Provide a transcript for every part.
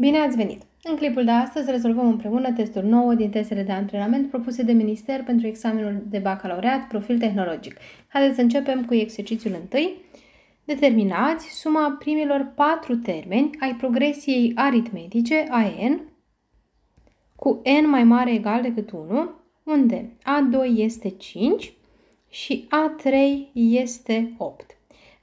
Bine ați venit! În clipul de astăzi rezolvăm împreună testul 9 din testele de antrenament propuse de minister pentru examenul de bacalaureat profil tehnologic. Haideți să începem cu exercițiul întâi. Determinați suma primilor patru termeni ai progresiei aritmetice AN cu N mai mare egal decât 1, unde A2 este 5 și A3 este 8.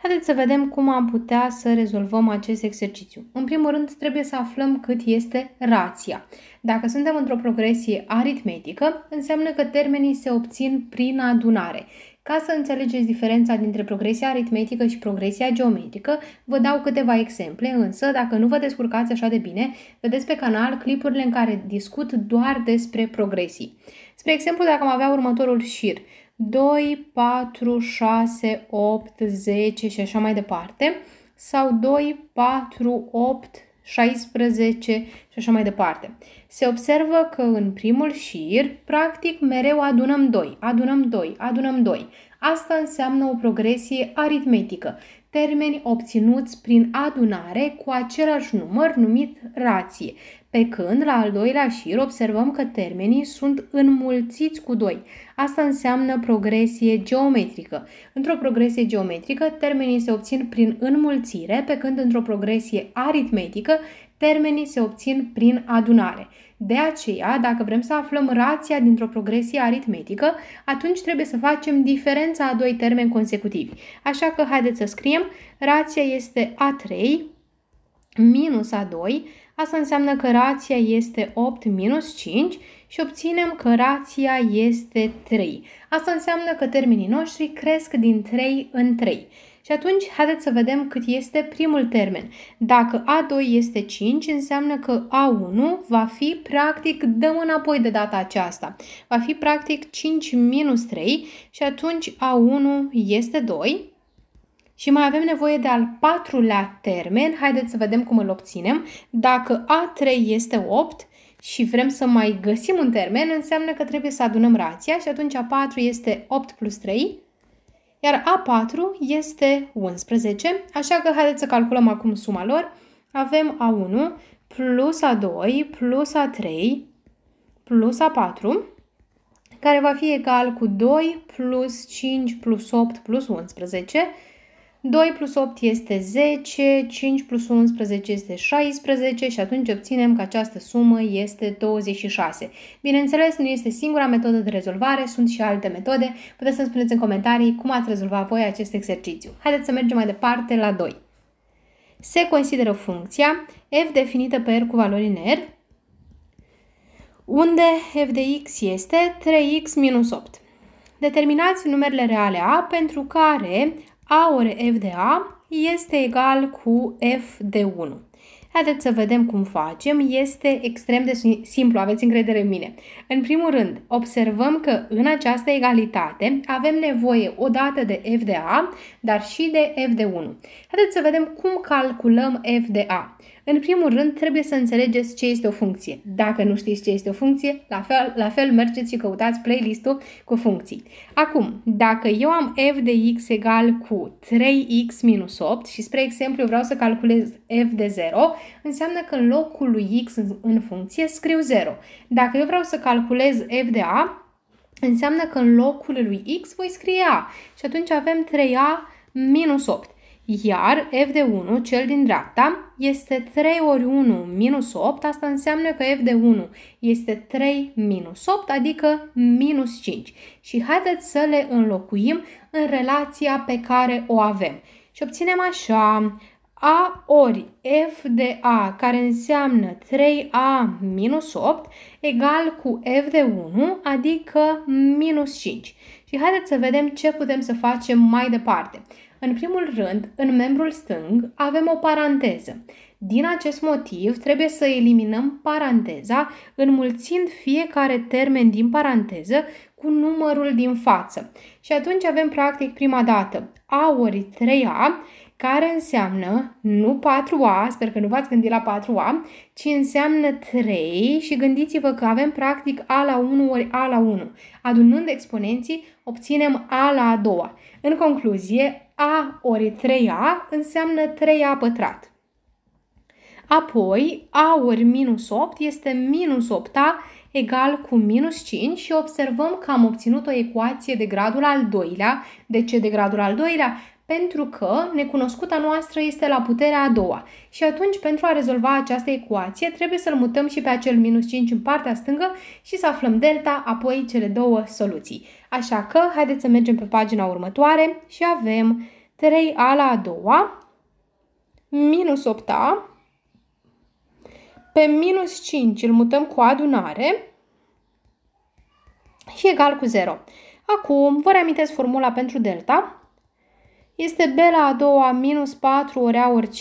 Haideți să vedem cum am putea să rezolvăm acest exercițiu. În primul rând, trebuie să aflăm cât este rația. Dacă suntem într-o progresie aritmetică, înseamnă că termenii se obțin prin adunare. Ca să înțelegeți diferența dintre progresia aritmetică și progresia geometrică, vă dau câteva exemple, însă dacă nu vă descurcați așa de bine, vedeți pe canal clipurile în care discut doar despre progresii. Spre exemplu, dacă am avea următorul șir – 2, 4, 6, 8, 10 și așa mai departe sau 2, 4, 8, 16 și așa mai departe. Se observă că în primul șir, practic, mereu adunăm 2, adunăm 2, adunăm 2. Asta înseamnă o progresie aritmetică termeni obținuți prin adunare cu același număr numit rație, pe când la al doilea șir observăm că termenii sunt înmulțiți cu 2. Asta înseamnă progresie geometrică. Într-o progresie geometrică, termenii se obțin prin înmulțire, pe când într-o progresie aritmetică, termenii se obțin prin adunare. De aceea, dacă vrem să aflăm rația dintr-o progresie aritmetică, atunci trebuie să facem diferența a doi termeni consecutivi. Așa că haideți să scriem, rația este A3 minus A2, asta înseamnă că rația este 8 minus 5 și obținem că rația este 3. Asta înseamnă că termenii noștri cresc din 3 în 3. Și atunci, haideți să vedem cât este primul termen. Dacă A2 este 5, înseamnă că A1 va fi practic, dăm înapoi de data aceasta, va fi practic 5 minus 3 și atunci A1 este 2, și mai avem nevoie de al patrulea termen. Haideți să vedem cum îl obținem. Dacă A3 este 8 și vrem să mai găsim un termen, înseamnă că trebuie să adunăm rația și atunci A4 este 8 plus 3 iar A4 este 11, așa că haideți să calculăm acum suma lor. Avem A1 plus A2 plus A3 plus A4, care va fi egal cu 2 plus 5 plus 8 plus 11, 2 plus 8 este 10, 5 plus 11 este 16 și atunci obținem că această sumă este 26. Bineînțeles, nu este singura metodă de rezolvare, sunt și alte metode. Puteți să-mi spuneți în comentarii cum ați rezolvat voi acest exercițiu. Haideți să mergem mai departe la 2. Se consideră funcția f definită pe r cu valori în r, unde f de x este 3x minus 8. Determinați numerele reale a pentru care a ori F de A este egal cu F de 1. Haideți să vedem cum facem. Este extrem de simplu, aveți încredere în mine. În primul rând, observăm că în această egalitate avem nevoie odată de f de a, dar și de f de 1. Haideți să vedem cum calculăm f de a. În primul rând, trebuie să înțelegeți ce este o funcție. Dacă nu știți ce este o funcție, la fel, la fel mergeți și căutați playlist-ul cu funcții. Acum, dacă eu am f de x egal cu 3x minus 8 și, spre exemplu, vreau să calculez f de 0, înseamnă că în locul lui x în, în funcție scriu 0. Dacă eu vreau să calculez f de a, înseamnă că în locul lui x voi scrie a. Și atunci avem 3a minus 8. Iar f de 1, cel din dreapta, este 3 ori 1 minus 8, asta înseamnă că f de 1 este 3 minus 8, adică minus 5. Și haideți să le înlocuim în relația pe care o avem. Și obținem așa, a ori f de a, care înseamnă 3a minus 8, egal cu f de 1, adică minus 5. Și haideți să vedem ce putem să facem mai departe. În primul rând, în membrul stâng avem o paranteză. Din acest motiv, trebuie să eliminăm paranteza înmulțind fiecare termen din paranteză cu numărul din față. Și atunci avem practic prima dată A ori 3A, care înseamnă nu 4A, sper că nu v-ați gândit la 4A, ci înseamnă 3 și gândiți-vă că avem practic A la 1 ori A la 1. Adunând exponenții, obținem A la a doua. În concluzie, a ori 3a înseamnă 3a pătrat. Apoi, a ori minus 8 este minus 8a egal cu minus 5 și observăm că am obținut o ecuație de gradul al doilea. De ce de gradul al doilea? pentru că necunoscuta noastră este la puterea a doua și atunci pentru a rezolva această ecuație trebuie să-l mutăm și pe acel minus 5 în partea stângă și să aflăm delta, apoi cele două soluții. Așa că haideți să mergem pe pagina următoare și avem 3a la a doua minus 8a pe minus 5 îl mutăm cu adunare și egal cu 0. Acum vă reamintesc formula pentru delta este B la a doua minus 4 ori C,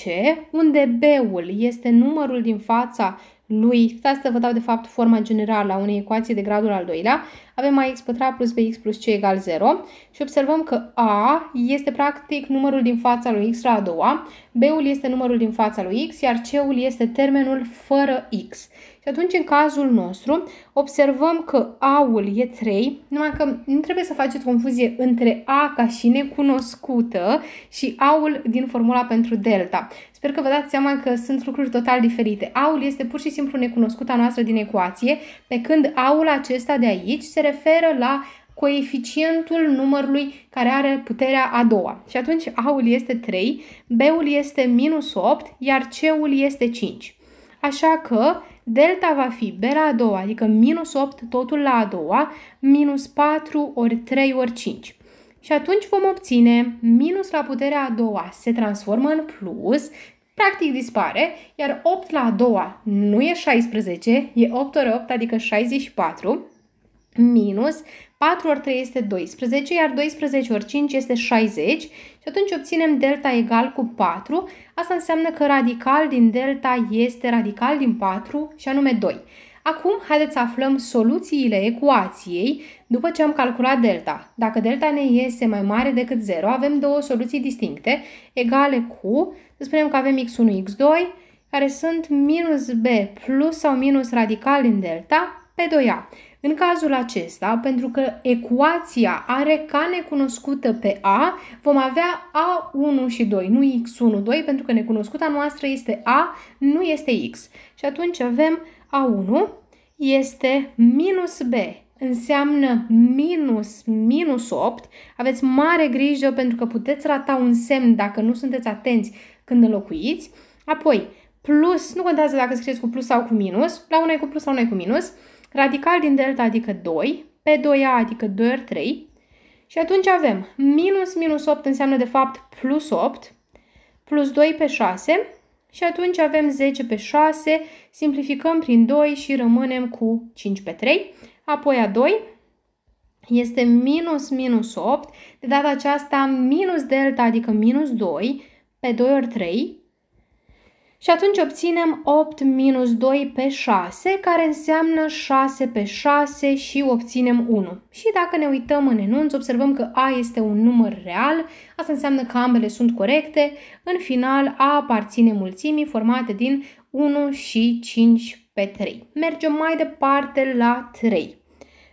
unde B-ul este numărul din fața lui, stai să vă dau de fapt forma generală a unei ecuații de gradul al doilea, avem ax pătrat plus bx plus c egal 0 și observăm că a este practic numărul din fața lui x la a doua, b-ul este numărul din fața lui x, iar c-ul este termenul fără x. Și atunci, în cazul nostru, observăm că A-ul e 3, numai că nu trebuie să faceți confuzie între A ca și necunoscută și A-ul din formula pentru delta. Sper că vă dați seama că sunt lucruri total diferite. Aul este pur și simplu necunoscuta noastră din ecuație, pe când aul acesta de aici se referă la coeficientul numărului care are puterea a doua. Și atunci A-ul este 3, B-ul este minus 8, iar C-ul este 5. Așa că delta va fi B la a doua, adică minus 8 totul la a doua, minus 4 ori 3 ori 5. Și atunci vom obține minus la puterea a doua se transformă în plus, practic dispare, iar 8 la a doua nu e 16, e 8 ori 8, adică 64, minus 4 ori 3 este 12, iar 12 ori 5 este 60 și atunci obținem delta egal cu 4. Asta înseamnă că radical din delta este radical din 4 și anume 2. Acum, haideți să aflăm soluțiile ecuației după ce am calculat delta. Dacă delta ne este mai mare decât 0, avem două soluții distincte, egale cu, să spunem că avem x1, x2, care sunt minus b plus sau minus radical din delta pe 2a. În cazul acesta, pentru că ecuația are ca necunoscută pe A, vom avea A1 și 2, nu X1, 2, pentru că necunoscuta noastră este A, nu este X. Și atunci avem A1 este minus B înseamnă minus, minus 8. Aveți mare grijă pentru că puteți rata un semn dacă nu sunteți atenți când înlocuiți. Apoi, plus, nu contează dacă scrieți cu plus sau cu minus, la una e cu plus sau una e cu minus, radical din delta adică 2, pe 2a adică 2 ori 3 și atunci avem minus minus 8 înseamnă de fapt plus 8, plus 2 pe 6 și atunci avem 10 pe 6, simplificăm prin 2 și rămânem cu 5 pe 3, apoi a 2 este minus minus 8, de data aceasta minus delta adică minus 2 pe 2 ori 3 și atunci obținem 8 minus 2 pe 6, care înseamnă 6 pe 6 și obținem 1. Și dacă ne uităm în enunț, observăm că A este un număr real, asta înseamnă că ambele sunt corecte. În final, A aparține mulțimii formate din 1 și 5 pe 3. Mergem mai departe la 3.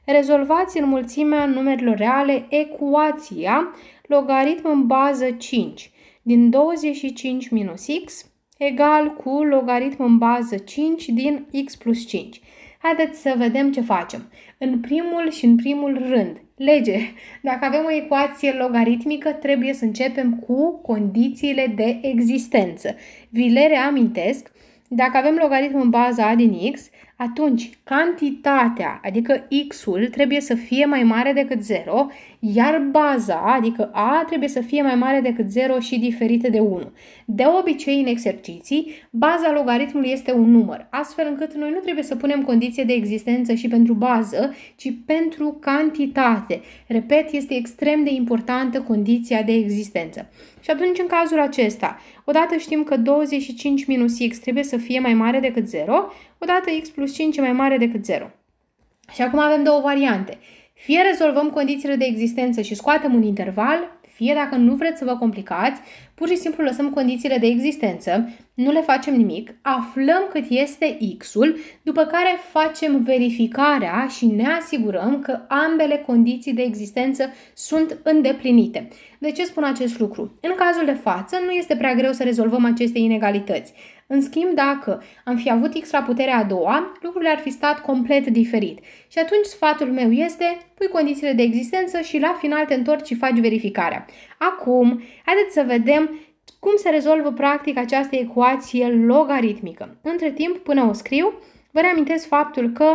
Rezolvați în mulțimea numerelor reale ecuația logaritm în bază 5 din 25 minus x egal cu logaritm în bază 5 din x plus 5. Haideți să vedem ce facem. În primul și în primul rând, lege. Dacă avem o ecuație logaritmică, trebuie să începem cu condițiile de existență. Vi le reamintesc. Dacă avem logaritm în baza a din x, atunci cantitatea, adică x-ul, trebuie să fie mai mare decât 0, iar baza, adică A, trebuie să fie mai mare decât 0 și diferită de 1. De obicei, în exerciții, baza logaritmului este un număr, astfel încât noi nu trebuie să punem condiție de existență și pentru bază, ci pentru cantitate. Repet, este extrem de importantă condiția de existență. Și atunci, în cazul acesta, odată știm că 25 minus x trebuie să fie mai mare decât 0, odată x plus 5 e mai mare decât 0. Și acum avem două variante. Fie rezolvăm condițiile de existență și scoatem un interval, fie dacă nu vreți să vă complicați, pur și simplu lăsăm condițiile de existență, nu le facem nimic, aflăm cât este x-ul, după care facem verificarea și ne asigurăm că ambele condiții de existență sunt îndeplinite. De ce spun acest lucru? În cazul de față, nu este prea greu să rezolvăm aceste inegalități. În schimb, dacă am fi avut X la puterea a doua, lucrurile ar fi stat complet diferit. Și atunci sfatul meu este, pui condițiile de existență și la final te întorci și faci verificarea. Acum, haideți să vedem cum se rezolvă practic această ecuație logaritmică. Între timp, până o scriu, vă reamintesc faptul că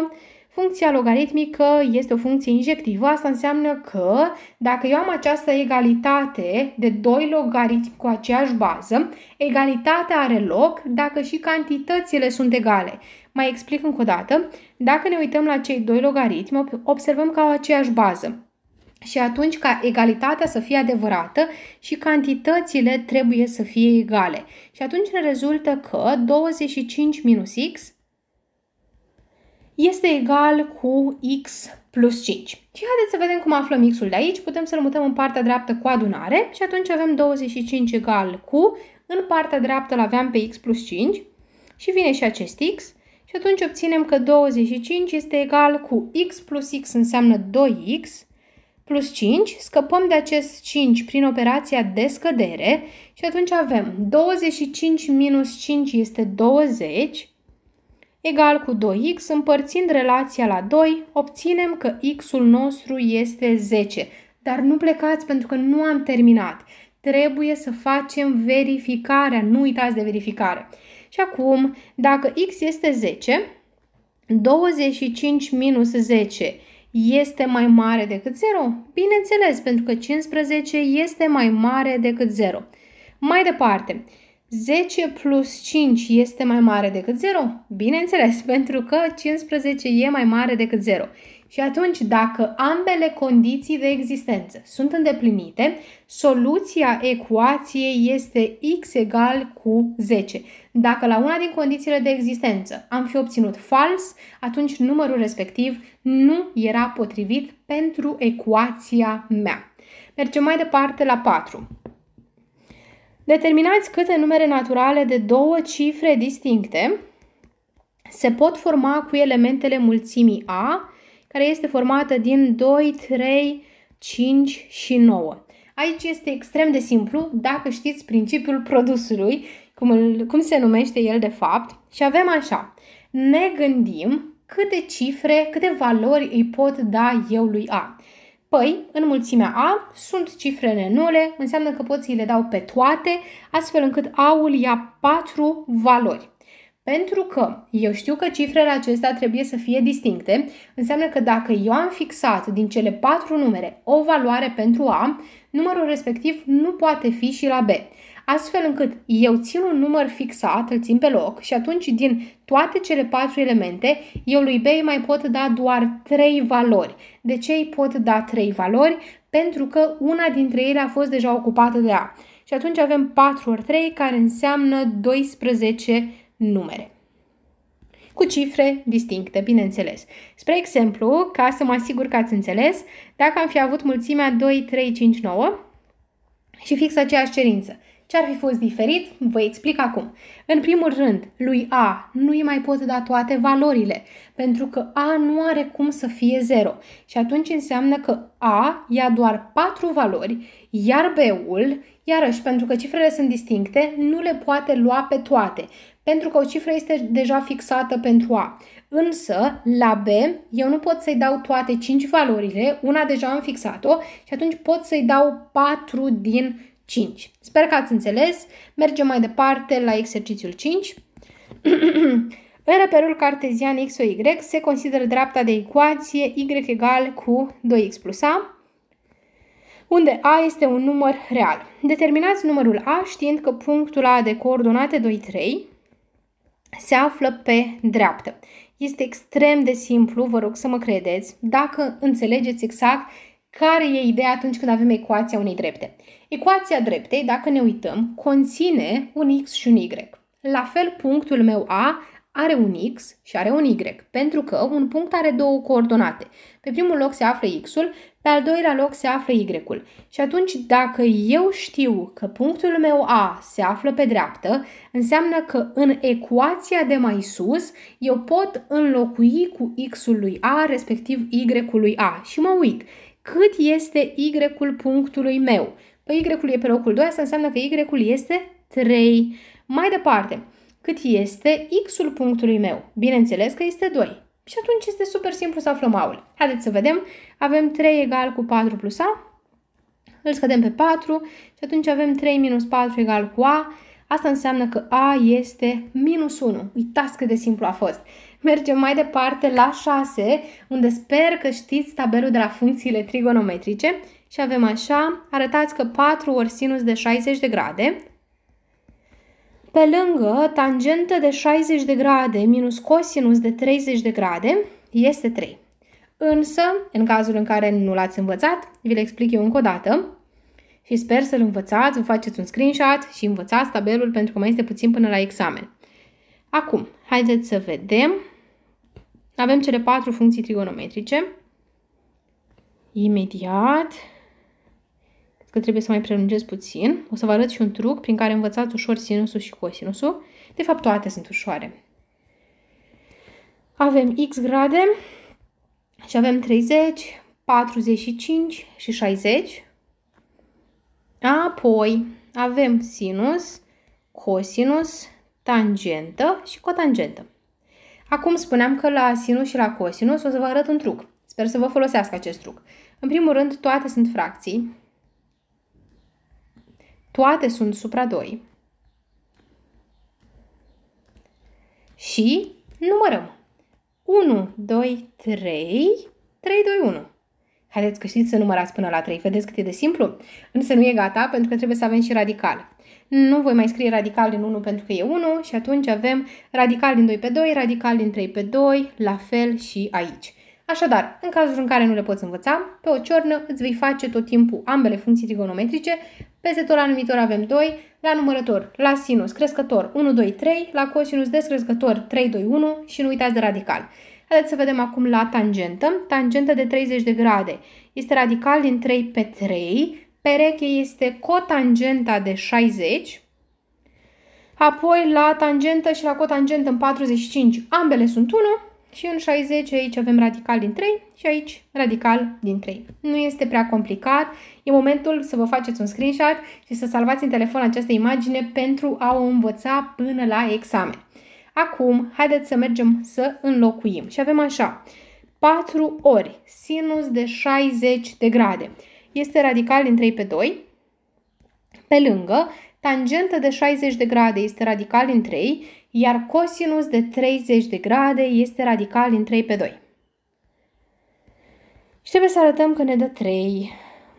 Funcția logaritmică este o funcție injectivă, asta înseamnă că dacă eu am această egalitate de 2 logaritmi cu aceeași bază, egalitatea are loc dacă și cantitățile sunt egale. Mai explic încă o dată, dacă ne uităm la cei doi logaritmi, observăm că au aceeași bază. Și atunci ca egalitatea să fie adevărată și cantitățile trebuie să fie egale. Și atunci ne rezultă că 25 minus x este egal cu x plus 5. Și haideți să vedem cum aflăm x-ul de aici. Putem să-l mutăm în partea dreaptă cu adunare și atunci avem 25 egal cu, în partea dreaptă îl aveam pe x plus 5 și vine și acest x și atunci obținem că 25 este egal cu x plus x înseamnă 2x plus 5, scăpăm de acest 5 prin operația de scădere și atunci avem 25 minus 5 este 20 egal cu 2x, împărțind relația la 2, obținem că x-ul nostru este 10. Dar nu plecați pentru că nu am terminat. Trebuie să facem verificarea, nu uitați de verificare. Și acum, dacă x este 10, 25 minus 10 este mai mare decât 0? Bineînțeles, pentru că 15 este mai mare decât 0. Mai departe, 10 plus 5 este mai mare decât 0? Bineînțeles, pentru că 15 e mai mare decât 0. Și atunci, dacă ambele condiții de existență sunt îndeplinite, soluția ecuației este x egal cu 10. Dacă la una din condițiile de existență am fi obținut fals, atunci numărul respectiv nu era potrivit pentru ecuația mea. Mergem mai departe la 4. Determinați câte numere naturale de două cifre distincte se pot forma cu elementele mulțimii A, care este formată din 2, 3, 5 și 9. Aici este extrem de simplu dacă știți principiul produsului, cum, îl, cum se numește el de fapt, și avem așa. Ne gândim câte cifre, câte valori îi pot da eu lui A. Păi, în mulțimea A sunt cifre nenule, înseamnă că pot să le dau pe toate, astfel încât A-ul ia 4 valori. Pentru că eu știu că cifrele acestea trebuie să fie distincte, înseamnă că dacă eu am fixat din cele patru numere o valoare pentru A, numărul respectiv nu poate fi și la B astfel încât eu țin un număr fixat, îl țin pe loc și atunci din toate cele patru elemente, eu lui B mai pot da doar trei valori. De ce îi pot da trei valori? Pentru că una dintre ele a fost deja ocupată de A. Și atunci avem 4 ori 3 care înseamnă 12 numere cu cifre distincte, bineînțeles. Spre exemplu, ca să mă asigur că ați înțeles, dacă am fi avut mulțimea 2, 3, 5, 9 și fix aceeași cerință, ce ar fi fost diferit? Vă explic acum. În primul rând, lui A nu îi mai pot da toate valorile, pentru că A nu are cum să fie 0. Și atunci înseamnă că A ia doar 4 valori, iar B-ul, iarăși pentru că cifrele sunt distincte, nu le poate lua pe toate, pentru că o cifră este deja fixată pentru A. Însă, la B, eu nu pot să-i dau toate 5 valorile, una deja am fixat-o și atunci pot să-i dau 4 din 5. Sper că ați înțeles. Mergem mai departe la exercițiul 5. În reperul cartezian X, Y se consideră dreapta de ecuație Y egal cu 2X plus A, unde A este un număr real. Determinați numărul A știind că punctul A de coordonate 2, 3 se află pe dreaptă. Este extrem de simplu, vă rog să mă credeți, dacă înțelegeți exact care e ideea atunci când avem ecuația unei drepte? Ecuația dreptei, dacă ne uităm, conține un x și un y. La fel, punctul meu A are un x și are un y, pentru că un punct are două coordonate. Pe primul loc se află x-ul, pe al doilea loc se află y-ul. Și atunci, dacă eu știu că punctul meu A se află pe dreaptă, înseamnă că în ecuația de mai sus eu pot înlocui cu x-ul lui A, respectiv y-ul lui A. Și mă uit, cât este y-ul punctului meu. Păi y-ul e pe locul 2, asta înseamnă că y-ul este 3. Mai departe, cât este x-ul punctului meu? Bineînțeles că este 2. Și atunci este super simplu să aflăm aul. Haideți să vedem. Avem 3 egal cu 4 plus a. Îl scădem pe 4 și atunci avem 3 minus 4 egal cu a. Asta înseamnă că a este minus 1. Uitați cât de simplu a fost. Mergem mai departe la 6, unde sper că știți tabelul de la funcțiile trigonometrice și avem așa, arătați că 4 ori sinus de 60 de grade, pe lângă tangentă de 60 de grade minus cosinus de 30 de grade este 3. Însă, în cazul în care nu l-ați învățat, vi-l explic eu încă o dată și sper să-l învățați, vă faceți un screenshot și învățați tabelul pentru că mai este puțin până la examen. Acum, haideți să vedem avem cele patru funcții trigonometrice. Imediat, cred că trebuie să mai prelungesc puțin, o să vă arăt și un truc prin care învățați ușor sinusul și cosinusul. De fapt, toate sunt ușoare. Avem x grade și avem 30, 45 și 60. Apoi avem sinus, cosinus, tangentă și cotangentă. Acum spuneam că la sinus și la cosinus o să vă arăt un truc. Sper să vă folosească acest truc. În primul rând, toate sunt fracții. Toate sunt supra 2. Și numărăm. 1, 2, 3, 3, 2, 1. Haideți că știți să numărați până la 3, vedeți cât e de simplu? Însă nu e gata, pentru că trebuie să avem și radical. Nu voi mai scrie radical din 1 pentru că e 1 și atunci avem radical din 2 pe 2, radical din 3 pe 2, la fel și aici. Așadar, în cazul în care nu le poți învăța, pe o ciornă îți vei face tot timpul ambele funcții trigonometrice. Peste tot la numitor avem 2, la numărător, la sinus crescător 1, 2, 3, la cosinus descrescător 3, 2, 1 și nu uitați de radical. Haideți să vedem acum la tangentă. Tangentă de 30 de grade este radical din 3 pe 3, pereche este cotangenta de 60, apoi la tangentă și la cotangentă în 45, ambele sunt 1 și în 60 aici avem radical din 3 și aici radical din 3. Nu este prea complicat, e momentul să vă faceți un screenshot și să salvați în telefon această imagine pentru a o învăța până la examen. Acum, haideți să mergem să înlocuim. Și avem așa, 4 ori sinus de 60 de grade. Este radical din 3 pe 2. Pe lângă, tangentă de 60 de grade este radical din 3, iar cosinus de 30 de grade este radical din 3 pe 2. Și trebuie să arătăm că ne dă 3.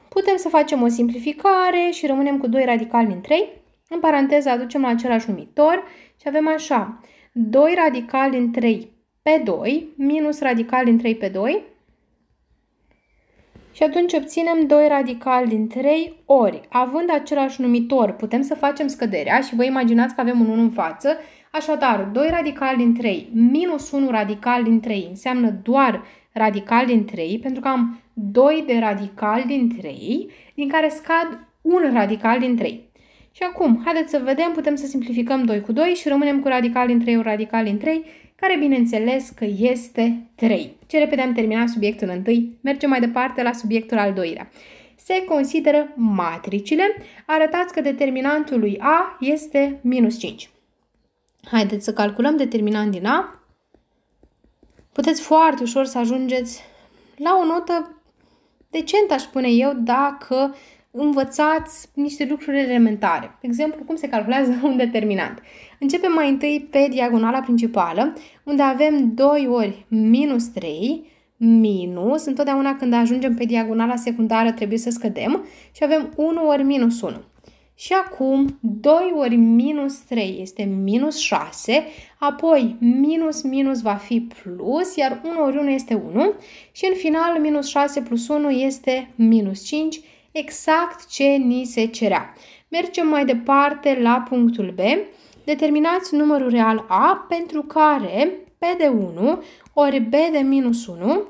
Putem să facem o simplificare și rămânem cu 2 radical din 3. În paranteză aducem la același numitor și avem așa. 2 radical din 3 pe 2 minus radical din 3 pe 2 și atunci obținem 2 radical din 3 ori, având același numitor, putem să facem scăderea și vă imaginați că avem un 1 în față, așadar 2 radical din 3 minus 1 radical din 3 înseamnă doar radical din 3, pentru că am 2 de radical din 3, din care scad 1 radical din 3. Și acum, haideți să vedem, putem să simplificăm 2 cu 2 și rămânem cu radical din 3 un radical din 3, care bineînțeles că este 3. Ce repede am terminat subiectul întâi, mergem mai departe la subiectul al doilea. Se consideră matricile, arătați că determinantul lui A este minus 5. Haideți să calculăm determinant din A. Puteți foarte ușor să ajungeți la o notă decentă, aș spune eu, dacă uh, învățați niște lucruri elementare. De exemplu, cum se calculează un determinant. Începem mai întâi pe diagonala principală, unde avem 2 ori minus 3 minus, întotdeauna când ajungem pe diagonala secundară trebuie să scădem și avem 1 ori minus 1. Și acum 2 ori minus 3 este minus 6, apoi minus minus va fi plus, iar 1 ori 1 este 1 și în final minus 6 plus 1 este minus 5, exact ce ni se cerea. Mergem mai departe la punctul B. Determinați numărul real A pentru care P de 1 ori B de minus 1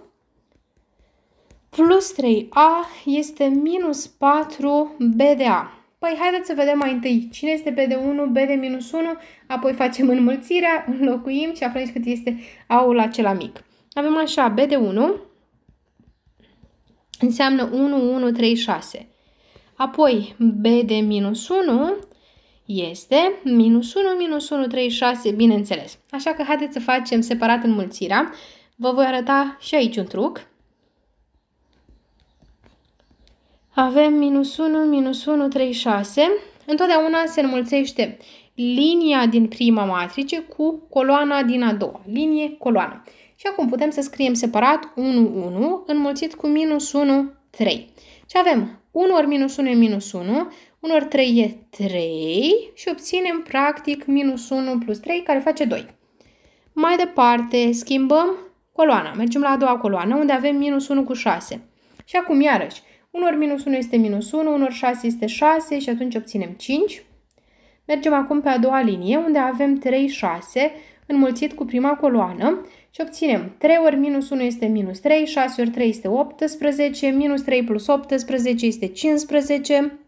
plus 3A este minus 4B de A. Păi haideți să vedem mai întâi cine este B de 1, B de minus 1, apoi facem înmulțirea, înlocuim și aflăm cât este A-ul acela mic. Avem așa B de 1 înseamnă 1, 1, 3, 6. Apoi, B de minus 1 este minus 1, minus 1, 3, 6, bineînțeles. Așa că haideți să facem separat înmulțirea. Vă voi arăta și aici un truc. Avem minus 1, minus 1, 3, 6. Întotdeauna se înmulțește linia din prima matrice cu coloana din a doua. Linie, coloană. Și acum putem să scriem separat 1, 1 înmulțit cu minus 1, 3. Și avem 1 ori minus 1 e minus 1, 1 ori 3 e 3 și obținem practic minus 1 plus 3 care face 2. Mai departe schimbăm coloana. Mergem la a doua coloană unde avem minus 1 cu 6. Și acum iarăși 1 ori minus 1 este minus 1, 1 ori 6 este 6 și atunci obținem 5. Mergem acum pe a doua linie unde avem 3, 6 înmulțit cu prima coloană și obținem 3 ori minus 1 este minus 3, 6 ori 3 este 18, minus 3 plus 18 este 15.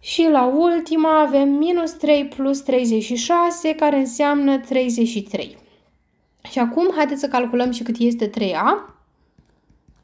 Și la ultima avem minus 3 plus 36, care înseamnă 33. Și acum haideți să calculăm și cât este 3A.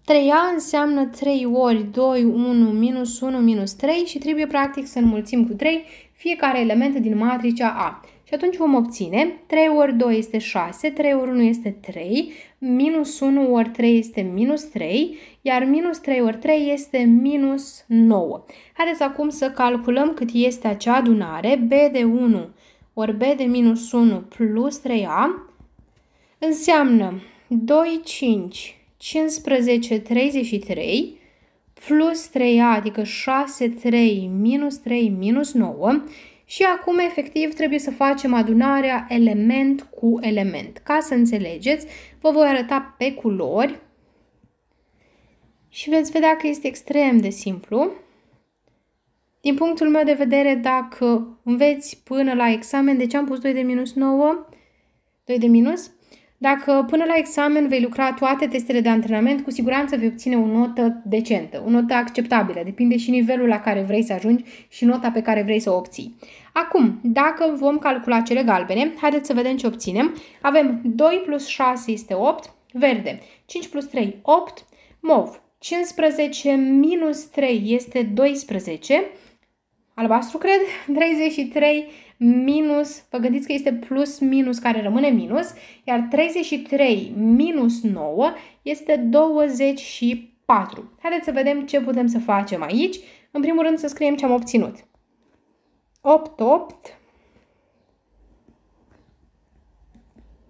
3A înseamnă 3 ori 2, 1, minus 1, minus 3 și trebuie practic să înmulțim cu 3 fiecare element din matricea A. Și atunci vom obține 3 ori 2 este 6, 3 ori 1 este 3, minus 1 ori 3 este minus 3, iar minus 3 ori 3 este minus 9. Haideți acum să calculăm cât este acea adunare, b de 1 ori b de minus 1 plus 3a înseamnă 2, 5, 15, 33 plus 3a, adică 6, 3, minus 3, minus 9, și acum, efectiv, trebuie să facem adunarea element cu element. Ca să înțelegeți, vă voi arăta pe culori și veți vedea că este extrem de simplu. Din punctul meu de vedere, dacă înveți până la examen, de ce am pus 2 de minus 9? 2 de minus? Dacă până la examen vei lucra toate testele de antrenament, cu siguranță vei obține o notă decentă, o notă acceptabilă, depinde și nivelul la care vrei să ajungi și nota pe care vrei să o obții. Acum, dacă vom calcula cele galbene, haideți să vedem ce obținem. Avem 2 plus 6 este 8, verde, 5 plus 3, 8, mov, 15 minus 3 este 12, albastru cred, 33 minus, vă gândiți că este plus minus care rămâne minus, iar 33 minus 9 este 24. Haideți să vedem ce putem să facem aici. În primul rând să scriem ce am obținut. 8, 8,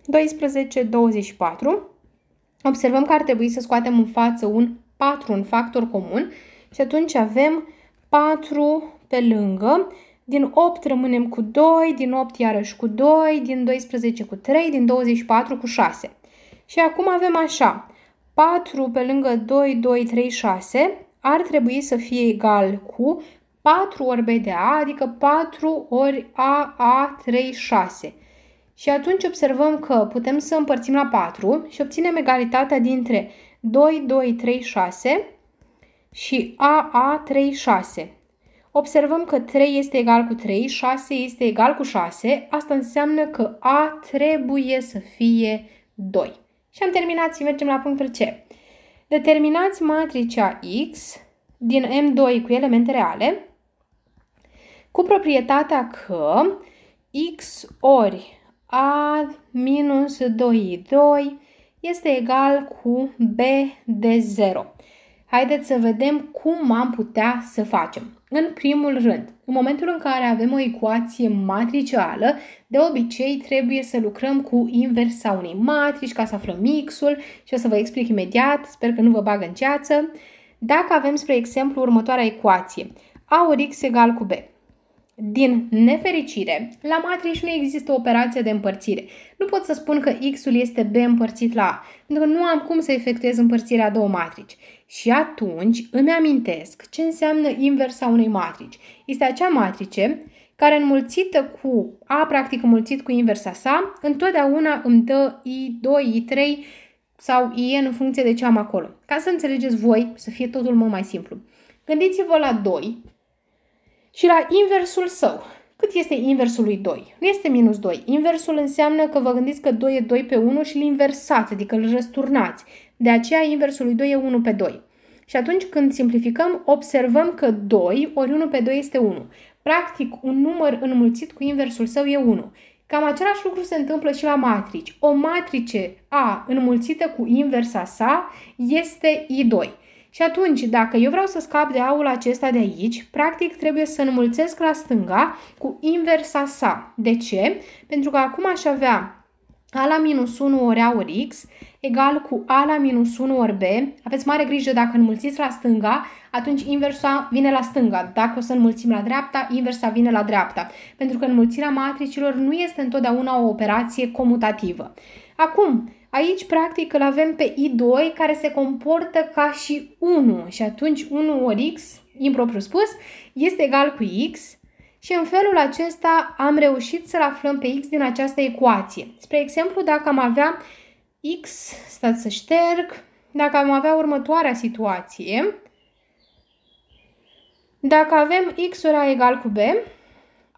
12, 24. Observăm că ar trebui să scoatem în față un 4, un factor comun și atunci avem 4 pe lângă. Din 8 rămânem cu 2, din 8 iarăși cu 2, din 12 cu 3, din 24 cu 6. Și acum avem așa, 4 pe lângă 2, 2, 3, 6 ar trebui să fie egal cu 4 ori B de A, adică 4 ori A, A, 3, 6. Și atunci observăm că putem să împărțim la 4 și obținem egalitatea dintre 2, 2, 3, 6 și A, A, 3, 6. Observăm că 3 este egal cu 3, 6 este egal cu 6. Asta înseamnă că A trebuie să fie 2. Și am terminat și mergem la punctul C. Determinați matricea X din M2 cu elemente reale cu proprietatea că x ori a minus 2i2 este egal cu b de 0. Haideți să vedem cum am putea să facem. În primul rând, în momentul în care avem o ecuație matricială, de obicei trebuie să lucrăm cu inversa unei matrici ca să aflăm x-ul și o să vă explic imediat, sper că nu vă bag în ceață. Dacă avem, spre exemplu, următoarea ecuație, a ori x egal cu b. Din nefericire, la matrici nu există operație de împărțire. Nu pot să spun că X-ul este B împărțit la A, pentru că nu am cum să efectuez împărțirea a două matrici. Și atunci îmi amintesc ce înseamnă inversa unei matrici. Este acea matrice care înmulțită cu A, practic înmulțit cu inversa sa, întotdeauna îmi dă I2, I3 sau I în funcție de ce am acolo. Ca să înțelegeți voi, să fie totul mult mai simplu. Gândiți-vă la 2, și la inversul său. Cât este inversul lui 2? Nu este minus 2. Inversul înseamnă că vă gândiți că 2 e 2 pe 1 și îl inversați, adică îl răsturnați. De aceea inversul lui 2 e 1 pe 2. Și atunci când simplificăm, observăm că 2 ori 1 pe 2 este 1. Practic, un număr înmulțit cu inversul său e 1. Cam același lucru se întâmplă și la matrici. O matrice A înmulțită cu inversa sa este I2. Și atunci, dacă eu vreau să scap de aul acesta de aici, practic trebuie să înmulțesc la stânga cu inversa sa. De ce? Pentru că acum aș avea a la minus 1 ori A ori X egal cu A la minus 1 ori B. Aveți mare grijă dacă înmulțiți la stânga, atunci inversa vine la stânga. Dacă o să înmulțim la dreapta, inversa vine la dreapta. Pentru că înmulțirea matricilor nu este întotdeauna o operație comutativă. Acum, Aici, practic, îl avem pe I2 care se comportă ca și 1 și atunci 1 ori X, impropriu spus, este egal cu X și în felul acesta am reușit să-l aflăm pe X din această ecuație. Spre exemplu, dacă am avea X, stați să șterg, dacă am avea următoarea situație, dacă avem X ori A egal cu B,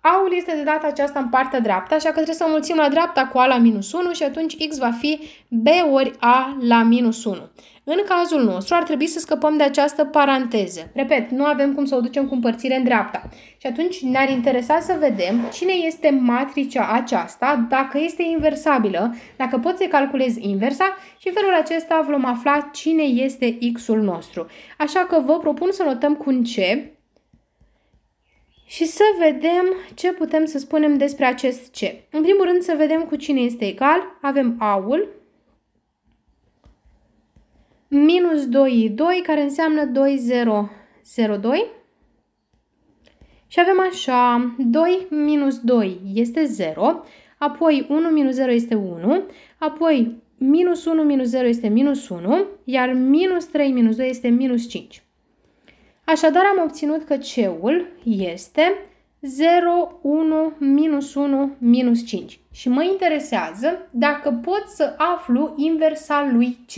a-ul este de data aceasta în partea dreaptă, așa că trebuie să mulțim la dreapta cu A la minus 1 și atunci X va fi B ori A la minus 1. În cazul nostru ar trebui să scăpăm de această paranteză. Repet, nu avem cum să o ducem cu împărțire în dreapta. Și atunci ne-ar interesa să vedem cine este matricea aceasta, dacă este inversabilă, dacă pot să calculez inversa și în felul acesta vom afla cine este X-ul nostru. Așa că vă propun să notăm cu un C și să vedem ce putem să spunem despre acest ce. În primul rând să vedem cu cine este egal. Avem aul minus 2i2 care înseamnă 2, 0, 0, 2. Și avem așa, 2 minus 2 este 0, apoi 1 minus 0 este 1, apoi minus 1 minus 0 este minus 1, iar minus 3 minus 2 este minus 5. Așadar am obținut că C-ul este 0, 1, minus 1, minus 5. Și mă interesează dacă pot să aflu inversa lui C.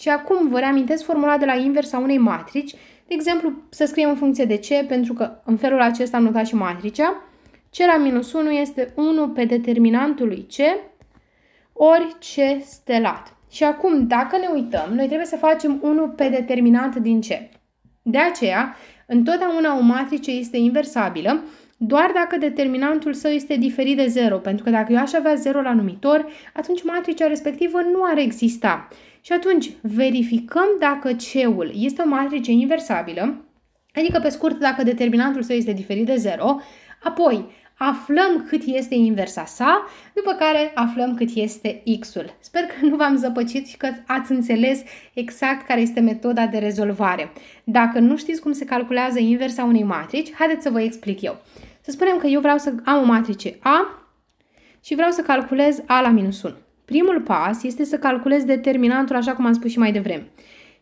Și acum vă reamintesc formula de la inversa unei matrici. De exemplu, să scriem în funcție de C, pentru că în felul acesta am notat și matricea. C la minus 1 este 1 pe determinantul lui C ori C stelat. Și acum, dacă ne uităm, noi trebuie să facem 1 pe determinant din C. De aceea, întotdeauna o matrice este inversabilă, doar dacă determinantul său este diferit de 0, pentru că dacă eu aș avea 0 la numitor, atunci matricea respectivă nu ar exista. Și atunci verificăm dacă C-ul este o matrice inversabilă, adică pe scurt dacă determinantul său este diferit de 0, apoi aflăm cât este inversa sa, după care aflăm cât este x-ul. Sper că nu v-am zăpăcit și că ați înțeles exact care este metoda de rezolvare. Dacă nu știți cum se calculează inversa unei matrici, haideți să vă explic eu. Să spunem că eu vreau să am o matrice A și vreau să calculez A la minus 1. Primul pas este să calculez determinantul, așa cum am spus și mai devreme.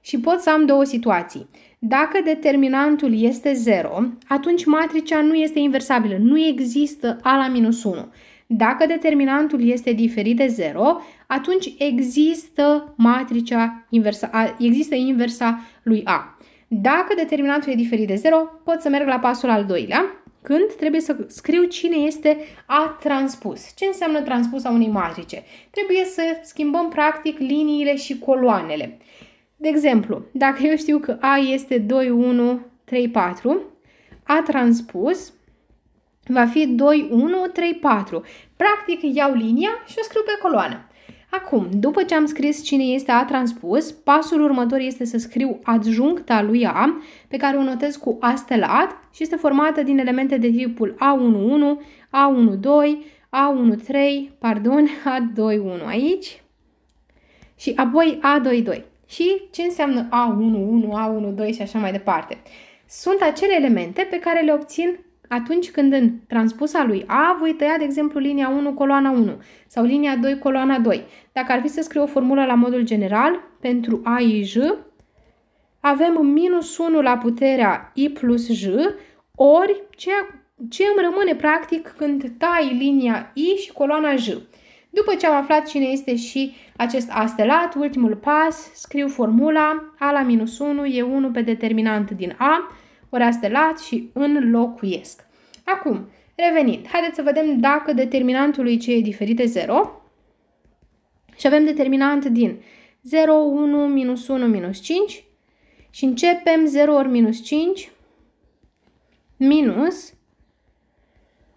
Și pot să am două situații. Dacă determinantul este 0, atunci matricea nu este inversabilă, nu există a la minus 1. Dacă determinantul este diferit de 0, atunci există matricea inversa, există inversa lui A. Dacă determinantul e diferit de 0, pot să merg la pasul al doilea, când trebuie să scriu cine este A transpus. Ce înseamnă transpus a unei matrice? Trebuie să schimbăm practic liniile și coloanele. De exemplu, dacă eu știu că A este 2, 1, 3, 4, A transpus va fi 2, 1, 3, 4. Practic iau linia și o scriu pe coloană. Acum, după ce am scris cine este A transpus, pasul următor este să scriu adjuncta lui A, pe care o notez cu A stelat și este formată din elemente de tipul A11, A12, A13, pardon, A21 aici și apoi A22 și ce înseamnă A11, A12 și așa mai departe. Sunt acele elemente pe care le obțin atunci când în transpusa lui A voi tăia, de exemplu, linia 1, coloana 1 sau linia 2, coloana 2. Dacă ar fi să scriu o formulă la modul general pentru A, I, J, avem minus 1 la puterea I plus J ori ce, ce îmi rămâne practic când tai linia I și coloana J. După ce am aflat cine este și acest astelat, ultimul pas, scriu formula A la minus 1 e 1 pe determinant din A, ori astelat și înlocuiesc. Acum, revenind, haideți să vedem dacă determinantul lui ce e diferit de 0 și avem determinant din 0, 1, minus 1, minus 5 și începem 0 ori minus 5 minus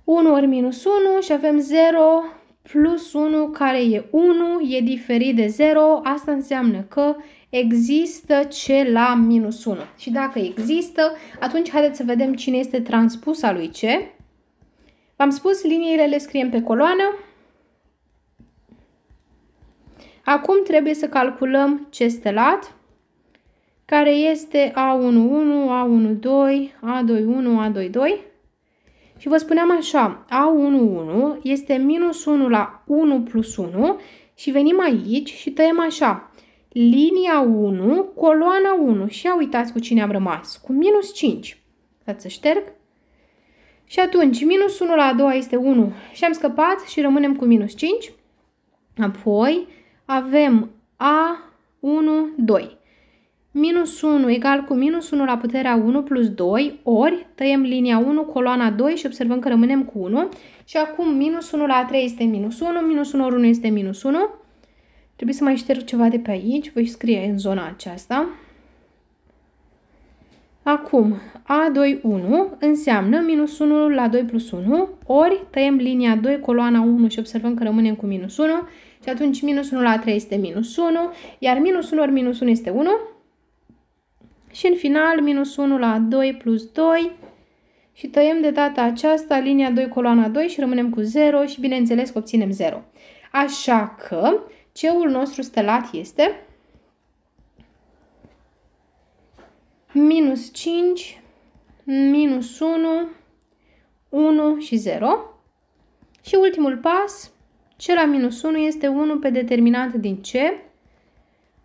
1 ori minus 1 și avem 0 plus 1 care e 1 e diferit de 0, asta înseamnă că există C la minus 1. Și dacă există, atunci haideți să vedem cine este transpus transpusa lui C. V-am spus, liniile le scriem pe coloană. Acum trebuie să calculăm C stelat, care este A11, A12, A21, A22. Și vă spuneam așa, A11 este minus 1 la 1 plus 1 și venim aici și tăiem așa, linia 1, coloana 1 și ia uitați cu cine am rămas, cu minus 5. Dați să șterg. Și atunci, minus 1 la a doua este 1 și am scăpat și rămânem cu minus 5. Apoi avem A1, 2 minus 1 egal cu minus 1 la puterea 1 plus 2, ori tăiem linia 1, coloana 2 și observăm că rămânem cu 1. Și acum minus 1 la 3 este minus 1, minus 1 ori 1 este minus 1. Trebuie să mai șterg ceva de pe aici, voi scrie în zona aceasta. Acum, A21 înseamnă minus 1 la 2 plus 1, ori tăiem linia 2, coloana 1 și observăm că rămânem cu minus 1. Și atunci minus 1 la 3 este minus 1, iar minus 1 ori minus 1 este 1. Și în final, minus 1 la 2 plus 2 și tăiem de data aceasta linia 2, coloana 2 și rămânem cu 0 și bineînțeles că obținem 0. Așa că ceul nostru stelat este minus 5, minus 1, 1 și 0. Și ultimul pas, cel la minus 1 este 1 pe determinant din C,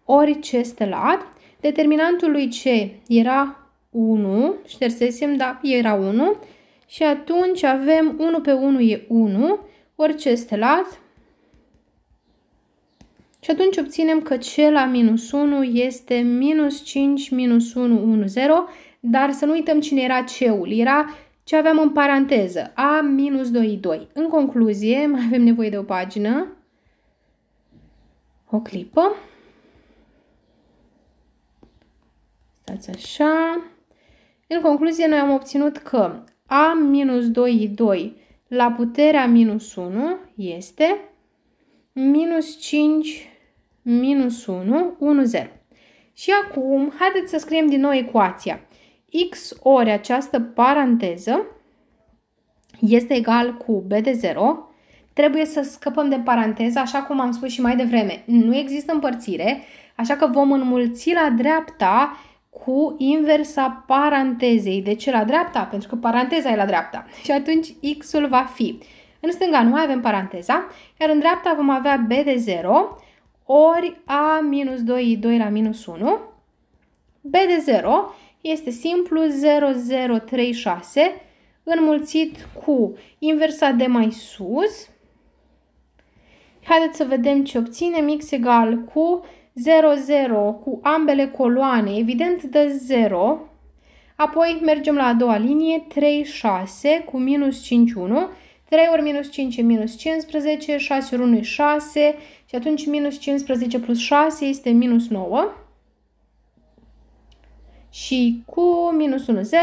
ori C stelat. Determinantul lui C era 1, ștersesem, da, era 1 și atunci avem 1 pe 1 e 1, orice este lat. Și atunci obținem că C la minus 1 este minus 5, minus 1, 1, 0, dar să nu uităm cine era C-ul. Era ce aveam în paranteză, A minus 2, 2. În concluzie, mai avem nevoie de o pagină, o clipă. Stați așa. În concluzie, noi am obținut că a minus 2i2 la puterea minus 1 este minus 5 minus 1, 1, 0. Și acum, haideți să scriem din nou ecuația. x ori această paranteză este egal cu b de 0. Trebuie să scăpăm de paranteză, așa cum am spus și mai devreme. Nu există împărțire, așa că vom înmulți la dreapta cu inversa parantezei, de ce la dreapta? Pentru că paranteza e la dreapta. Și atunci x-ul va fi. În stânga nu mai avem paranteza, iar în dreapta vom avea b de 0 ori a minus 2 2 la minus 1. b de 0 este simplu 0, 0, 3, 6 înmulțit cu inversa de mai sus. Haideți să vedem ce obținem. x egal cu 0, 0 cu ambele coloane, evident dă 0. Apoi mergem la a doua linie, 3, 6 cu minus 5, 1. 3 ori minus 5 e minus 15, 6 ori 1 e 6 și atunci minus 15 plus 6 este minus 9. Și cu minus 1, 0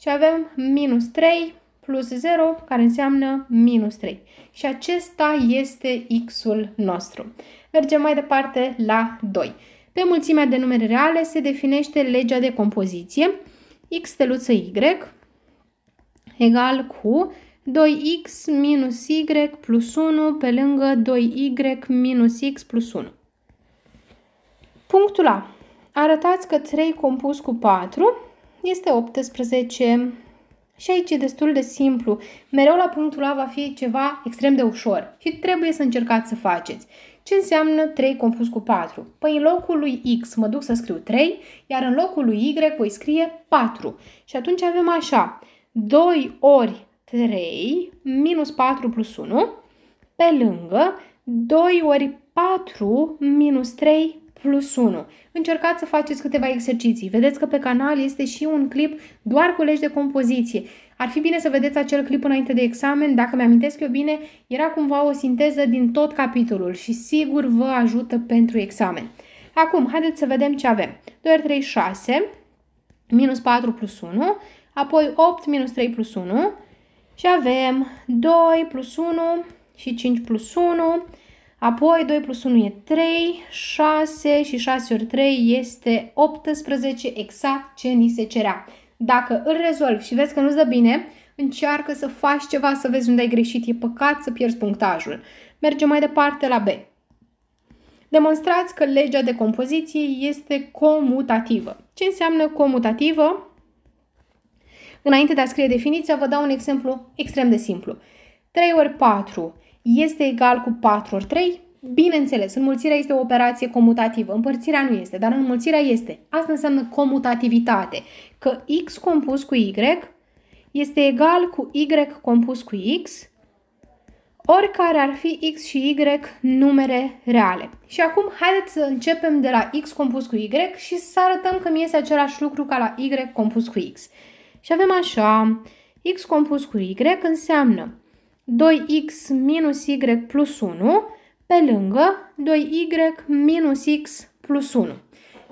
și avem minus 3 plus 0, care înseamnă minus 3. Și acesta este x-ul nostru. Mergem mai departe la 2. Pe mulțimea de numere reale se definește legea de compoziție x steluță y egal cu 2x minus y plus 1 pe lângă 2y minus x plus 1. Punctul A. Arătați că 3 compus cu 4 este 18 și aici e destul de simplu. Mereu la punctul A va fi ceva extrem de ușor și trebuie să încercați să faceți. Ce înseamnă 3 compus cu 4? Păi în locul lui X mă duc să scriu 3, iar în locul lui Y voi scrie 4. Și atunci avem așa, 2 ori 3 minus 4 plus 1 pe lângă 2 ori 4 minus 3 plus 1. Încercați să faceți câteva exerciții. Vedeți că pe canal este și un clip doar cu legi de compoziție. Ar fi bine să vedeți acel clip înainte de examen, dacă mi-amintesc eu bine, era cumva o sinteză din tot capitolul și sigur vă ajută pentru examen. Acum, haideți să vedem ce avem. 2 ori 3, 6, minus 4 plus 1, apoi 8 minus 3 plus 1 și avem 2 plus 1 și 5 plus 1 Apoi 2 plus 1 e 3, 6 și 6 ori 3 este 18, exact ce ni se cerea. Dacă îl rezolvi și vezi că nu-ți dă bine, încearcă să faci ceva să vezi unde ai greșit, e păcat să pierzi punctajul. Mergem mai departe la B. Demonstrați că legea de compoziție este comutativă. Ce înseamnă comutativă? Înainte de a scrie definiția, vă dau un exemplu extrem de simplu. 3 ori 4 este egal cu 4 ori 3? Bineînțeles, înmulțirea este o operație comutativă, împărțirea nu este, dar înmulțirea este. Asta înseamnă comutativitate, că x compus cu y este egal cu y compus cu x, oricare ar fi x și y numere reale. Și acum haideți să începem de la x compus cu y și să arătăm că mi este același lucru ca la y compus cu x. Și avem așa, x compus cu y înseamnă 2x minus y plus 1 pe lângă 2y minus x plus 1.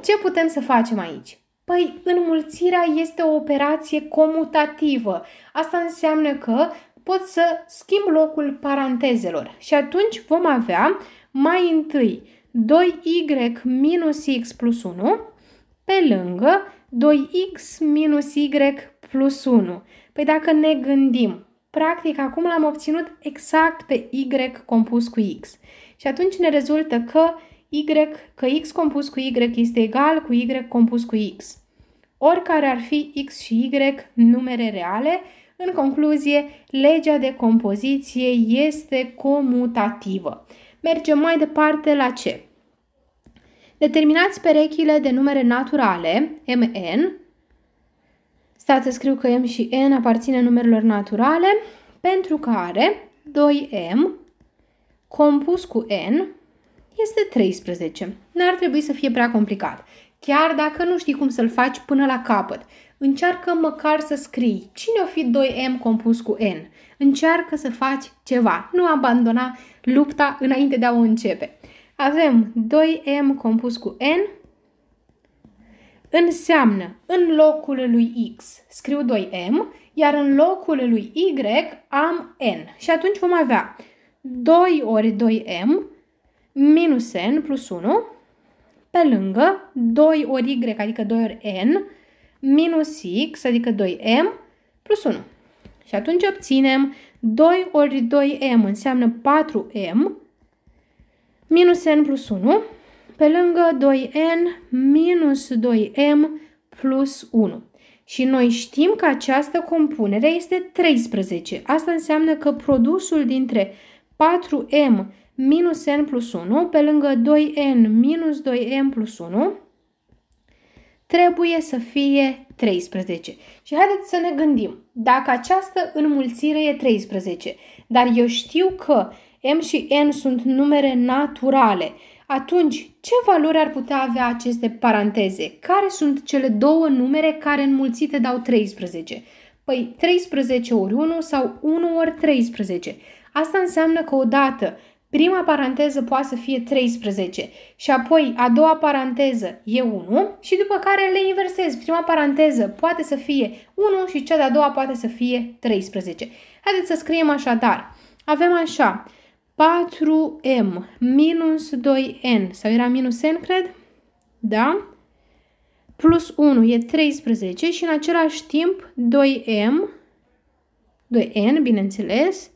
Ce putem să facem aici? Păi înmulțirea este o operație comutativă. Asta înseamnă că pot să schimb locul parantezelor și atunci vom avea mai întâi 2y minus x plus 1 pe lângă 2x minus y plus 1. Păi dacă ne gândim, practic acum l-am obținut exact pe Y compus cu X. Și atunci ne rezultă că Y, că X compus cu Y este egal cu Y compus cu X. Oricare ar fi X și Y numere reale, în concluzie, legea de compoziție este comutativă. Mergem mai departe la ce? Determinați perechile de numere naturale, MN, Stați să scriu că M și N aparține numerelor naturale, pentru care 2M compus cu N este 13. N-ar trebui să fie prea complicat. Chiar dacă nu știi cum să-l faci până la capăt, încearcă măcar să scrii cine o fi 2M compus cu N. Încearcă să faci ceva, nu abandona lupta înainte de a o începe. Avem 2M compus cu N înseamnă în locul lui X scriu 2M, iar în locul lui Y am N. Și atunci vom avea 2 ori 2M minus N plus 1 pe lângă 2 ori Y, adică 2 ori N, minus X, adică 2M, plus 1. Și atunci obținem 2 ori 2M înseamnă 4M, minus N plus 1, pe lângă 2n minus 2m plus 1. Și noi știm că această compunere este 13. Asta înseamnă că produsul dintre 4m minus n plus 1 pe lângă 2n minus 2m plus 1 trebuie să fie 13. Și haideți să ne gândim, dacă această înmulțire e 13, dar eu știu că m și n sunt numere naturale, atunci, ce valoare ar putea avea aceste paranteze? Care sunt cele două numere care înmulțite dau 13? Păi 13 ori 1 sau 1 ori 13. Asta înseamnă că odată prima paranteză poate să fie 13 și apoi a doua paranteză e 1 și după care le inversez. Prima paranteză poate să fie 1 și cea de-a doua poate să fie 13. Haideți să scriem așadar. Avem așa 4m minus 2n, sau era minus n, cred? Da? Plus 1 e 13 și în același timp 2m, 2n, bineînțeles,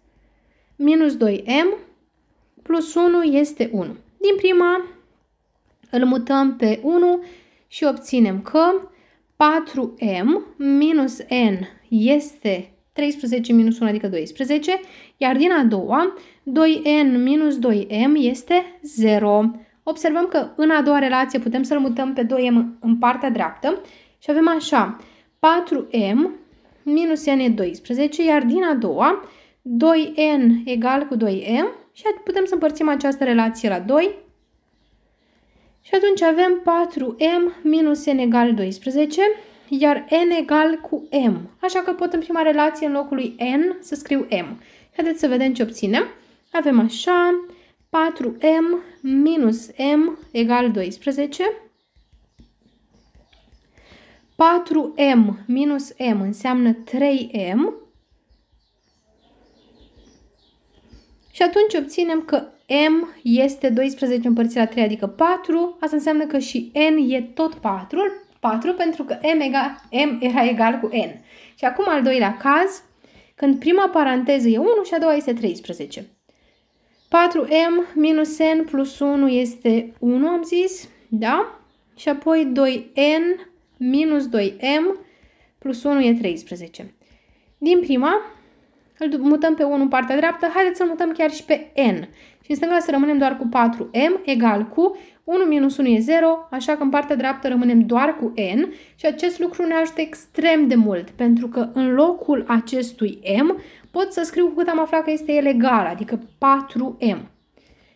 minus 2m, plus 1 este 1. Din prima îl mutăm pe 1 și obținem că 4m minus n este 13 minus 1, adică 12, iar din a doua, 2n minus 2m este 0. Observăm că în a doua relație putem să-l mutăm pe 2m în partea dreaptă și avem așa, 4m minus n e 12, iar din a doua, 2n egal cu 2m și putem să împărțim această relație la 2 și atunci avem 4m minus n egal 12 iar N egal cu M. Așa că pot în prima relație în locul lui N să scriu M. Haideți să vedem ce obținem. Avem așa, 4M minus M egal 12. 4M minus M înseamnă 3M. Și atunci obținem că M este 12 împărțit la 3, adică 4. Asta înseamnă că și N e tot 4. Îl 4 pentru că m, ega, m era egal cu n. Și acum al doilea caz, când prima paranteză e 1 și a doua este 13. 4m minus n plus 1 este 1, am zis, da? Și apoi 2n minus 2m plus 1 e 13. Din prima, îl mutăm pe 1 în partea dreaptă, haideți să-l mutăm chiar și pe n. Și în stânga să rămânem doar cu 4m egal cu 1 minus 1 e 0, așa că în partea dreaptă rămânem doar cu n și acest lucru ne ajută extrem de mult, pentru că în locul acestui m pot să scriu cu cât am aflat că este el egal, adică 4m.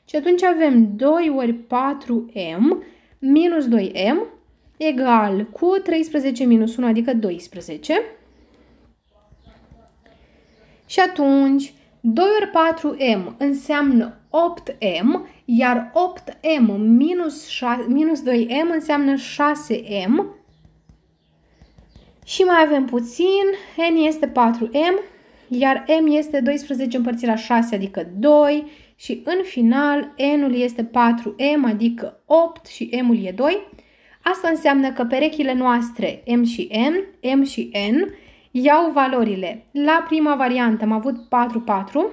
Și atunci avem 2 ori 4m minus 2m egal cu 13 minus 1, adică 12. Și atunci 2 ori 4m înseamnă 8m, iar 8m minus, 6, minus 2m înseamnă 6m. Și mai avem puțin, n este 4m, iar m este 12 împărțit la 6, adică 2, și în final n-ul este 4m, adică 8 și m-ul e 2. Asta înseamnă că perechile noastre m și n, m și n, Iau valorile. La prima variantă am avut 4, 4.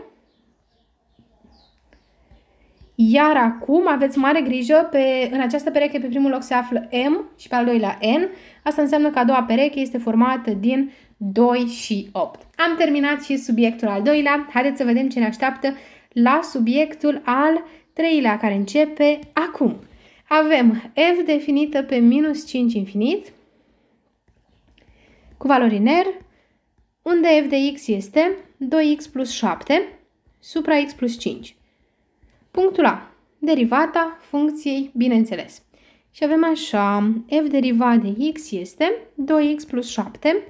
Iar acum aveți mare grijă, pe, în această pereche pe primul loc se află M și pe al doilea N. Asta înseamnă că a doua pereche este formată din 2 și 8. Am terminat și subiectul al doilea. Haideți să vedem ce ne așteaptă la subiectul al treilea, care începe acum. Avem F definită pe minus 5 infinit cu valori în R unde f de x este 2x plus 7 supra x plus 5. Punctul A. Derivata funcției, bineînțeles. Și avem așa, f derivat de x este 2x plus 7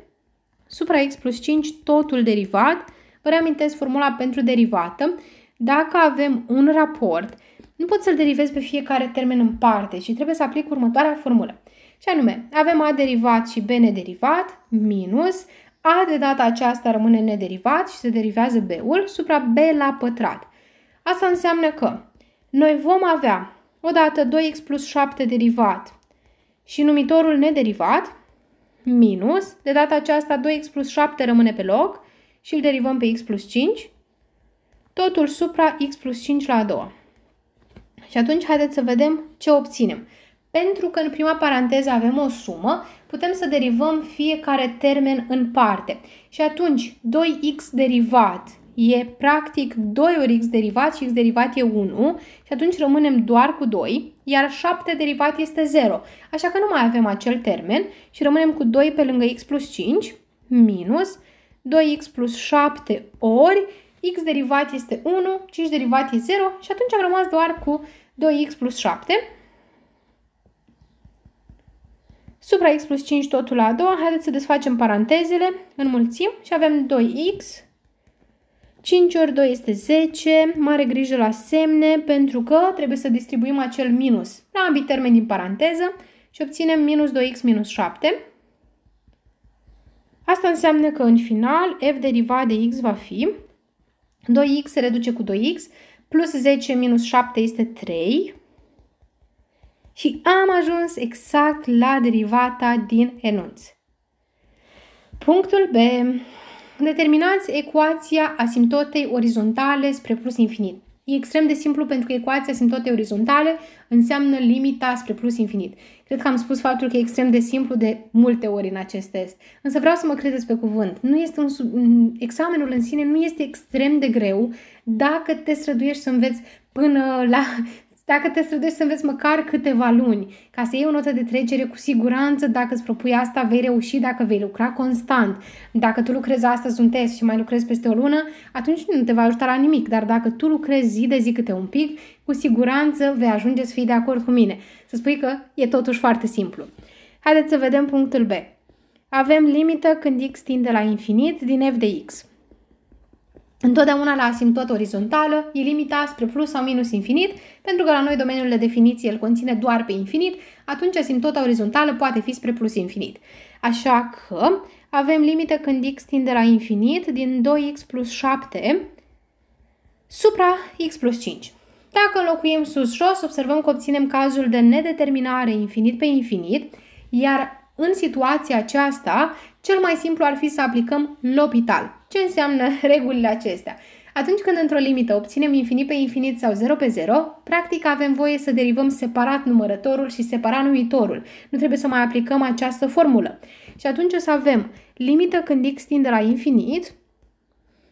supra x plus 5, totul derivat. Vă reamintesc formula pentru derivată. Dacă avem un raport, nu pot să-l derivez pe fiecare termen în parte și trebuie să aplic următoarea formulă. Și anume, avem a derivat și b nederivat minus a de data aceasta rămâne nederivat și se derivează B-ul supra B la pătrat. Asta înseamnă că noi vom avea odată 2x plus 7 derivat și numitorul nederivat minus, de data aceasta 2x plus 7 rămâne pe loc și îl derivăm pe x plus 5, totul supra x plus 5 la a doua. Și atunci haideți să vedem ce obținem. Pentru că în prima paranteză avem o sumă, putem să derivăm fiecare termen în parte. Și atunci 2x derivat e practic 2 ori x derivat și x derivat e 1 și atunci rămânem doar cu 2, iar 7 derivat este 0. Așa că nu mai avem acel termen și rămânem cu 2 pe lângă x plus 5 minus 2x plus 7 ori x derivat este 1, 5 derivat e 0 și atunci am rămas doar cu 2x plus 7 Supra x plus 5 totul la a doua. Haideți să desfacem parantezele, înmulțim și avem 2x. 5 ori 2 este 10. Mare grijă la semne pentru că trebuie să distribuim acel minus la ambii termeni din paranteză și obținem minus 2x minus 7. Asta înseamnă că în final f derivat de x va fi 2x se reduce cu 2x plus 10 minus 7 este 3 și am ajuns exact la derivata din enunț. Punctul B. Determinați ecuația asimptotei orizontale spre plus infinit. E extrem de simplu pentru că ecuația asimptotei orizontale înseamnă limita spre plus infinit. Cred că am spus faptul că e extrem de simplu de multe ori în acest test. Însă vreau să mă credeți pe cuvânt. Nu este un sub... Examenul în sine nu este extrem de greu dacă te străduiești să înveți până la dacă te străduiești să înveți măcar câteva luni, ca să iei o notă de trecere, cu siguranță, dacă îți propui asta, vei reuși dacă vei lucra constant. Dacă tu lucrezi astăzi un test și mai lucrezi peste o lună, atunci nu te va ajuta la nimic, dar dacă tu lucrezi zi de zi câte un pic, cu siguranță vei ajunge să fii de acord cu mine. Să spui că e totuși foarte simplu. Haideți să vedem punctul B. Avem limită când x tinde la infinit din f de x. Întotdeauna la asimptotă orizontală e limita spre plus sau minus infinit, pentru că la noi domeniul de definiție îl conține doar pe infinit, atunci asimptota orizontală poate fi spre plus infinit. Așa că avem limită când x tinde la infinit din 2x plus 7 supra x plus 5. Dacă înlocuim sus-jos, observăm că obținem cazul de nedeterminare infinit pe infinit, iar în situația aceasta, cel mai simplu ar fi să aplicăm L'Hopital. Ce înseamnă regulile acestea? Atunci când într-o limită obținem infinit pe infinit sau 0 pe 0, practic avem voie să derivăm separat numărătorul și separat numitorul. Nu trebuie să mai aplicăm această formulă. Și atunci o să avem limită când x tinde la infinit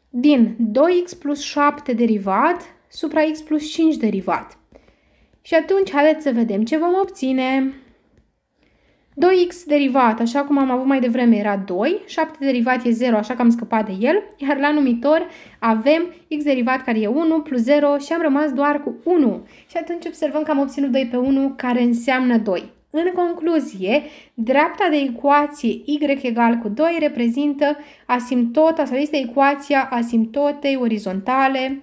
din 2x plus 7 derivat supra x plus 5 derivat. Și atunci haideți să vedem ce vom obține. 2x derivat, așa cum am avut mai devreme, era 2, 7 derivat e 0, așa că am scăpat de el, iar la numitor avem x derivat care e 1 plus 0 și am rămas doar cu 1. Și atunci observăm că am obținut 2 pe 1, care înseamnă 2. În concluzie, dreapta de ecuație y egal cu 2 reprezintă asimptota sau este ecuația asimptotei orizontale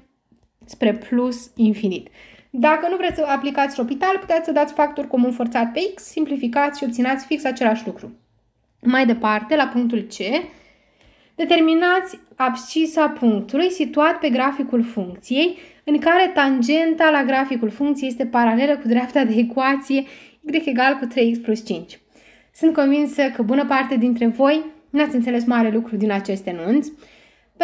spre plus infinit. Dacă nu vreți să aplicați ropital, puteți să dați factor comun forțat pe X, simplificați și obținați fix același lucru. Mai departe, la punctul C, determinați abscisa punctului situat pe graficul funcției, în care tangenta la graficul funcției este paralelă cu dreapta de ecuație y egal cu 3x plus 5. Sunt convinsă că bună parte dintre voi n-ați înțeles mare lucru din aceste enunți,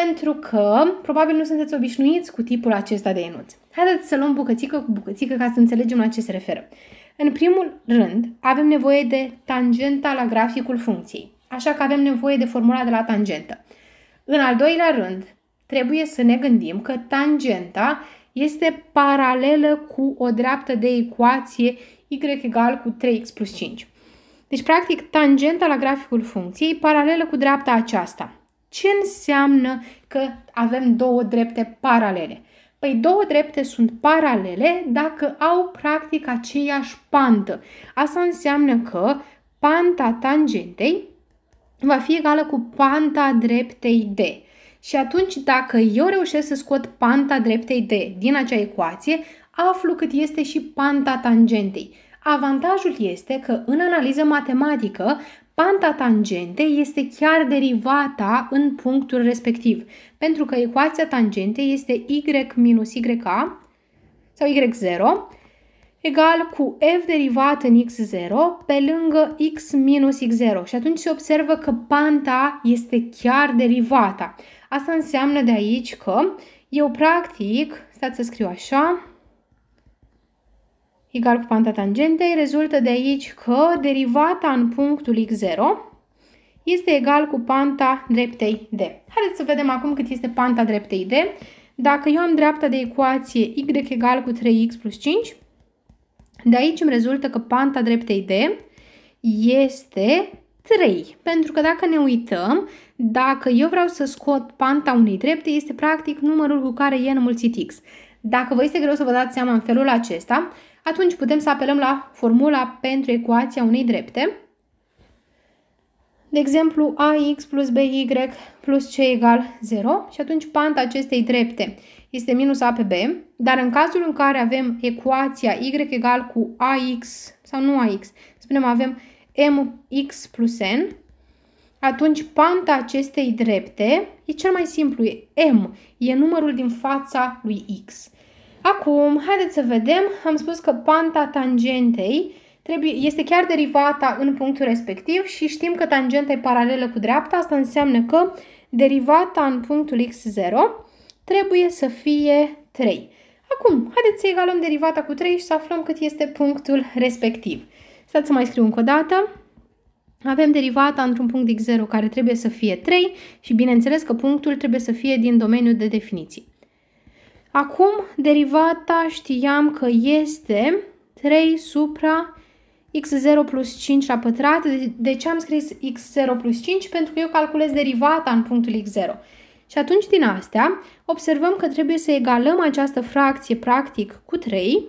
pentru că probabil nu sunteți obișnuiți cu tipul acesta de enunț. Haideți să luăm bucățică cu bucățică ca să înțelegem la ce se referă. În primul rând, avem nevoie de tangenta la graficul funcției, așa că avem nevoie de formula de la tangentă. În al doilea rând, trebuie să ne gândim că tangenta este paralelă cu o dreaptă de ecuație y egal cu 3x plus 5. Deci, practic, tangenta la graficul funcției paralelă cu dreapta aceasta. Ce înseamnă că avem două drepte paralele? Păi două drepte sunt paralele dacă au practic aceeași pantă. Asta înseamnă că panta tangentei va fi egală cu panta dreptei D. Și atunci dacă eu reușesc să scot panta dreptei D din acea ecuație, aflu cât este și panta tangentei. Avantajul este că în analiză matematică, Panta tangentei este chiar derivata în punctul respectiv, pentru că ecuația tangentei este y minus yk sau y0 egal cu f derivat în x0 pe lângă x minus x0 și atunci se observă că panta este chiar derivata. Asta înseamnă de aici că eu practic, stați să scriu așa, egal cu panta tangentei, rezultă de aici că derivata în punctul x0 este egal cu panta dreptei D. Haideți să vedem acum cât este panta dreptei D. Dacă eu am dreapta de ecuație y egal cu 3x plus 5, de aici îmi rezultă că panta dreptei D este 3. Pentru că dacă ne uităm, dacă eu vreau să scot panta unei drepte, este practic numărul cu care e înmulțit x. Dacă vă este greu să vă dați seama în felul acesta, atunci putem să apelăm la formula pentru ecuația unei drepte. De exemplu, ax plus by plus c egal 0 și atunci panta acestei drepte este minus a pe b, dar în cazul în care avem ecuația y egal cu ax sau nu ax, spunem avem mx plus n, atunci panta acestei drepte e cel mai simplu, e m, e numărul din fața lui x. Acum, haideți să vedem, am spus că panta tangentei trebuie, este chiar derivata în punctul respectiv și știm că tangenta e paralelă cu dreapta, asta înseamnă că derivata în punctul x0 trebuie să fie 3. Acum, haideți să egalăm derivata cu 3 și să aflăm cât este punctul respectiv. Stați să mai scriu încă o dată. Avem derivata într-un punct x0 care trebuie să fie 3 și bineînțeles că punctul trebuie să fie din domeniul de definiție. Acum derivata știam că este 3 supra x0 plus 5 la pătrat. De ce am scris x0 plus 5? Pentru că eu calculez derivata în punctul x0. Și atunci din astea observăm că trebuie să egalăm această fracție practic cu 3,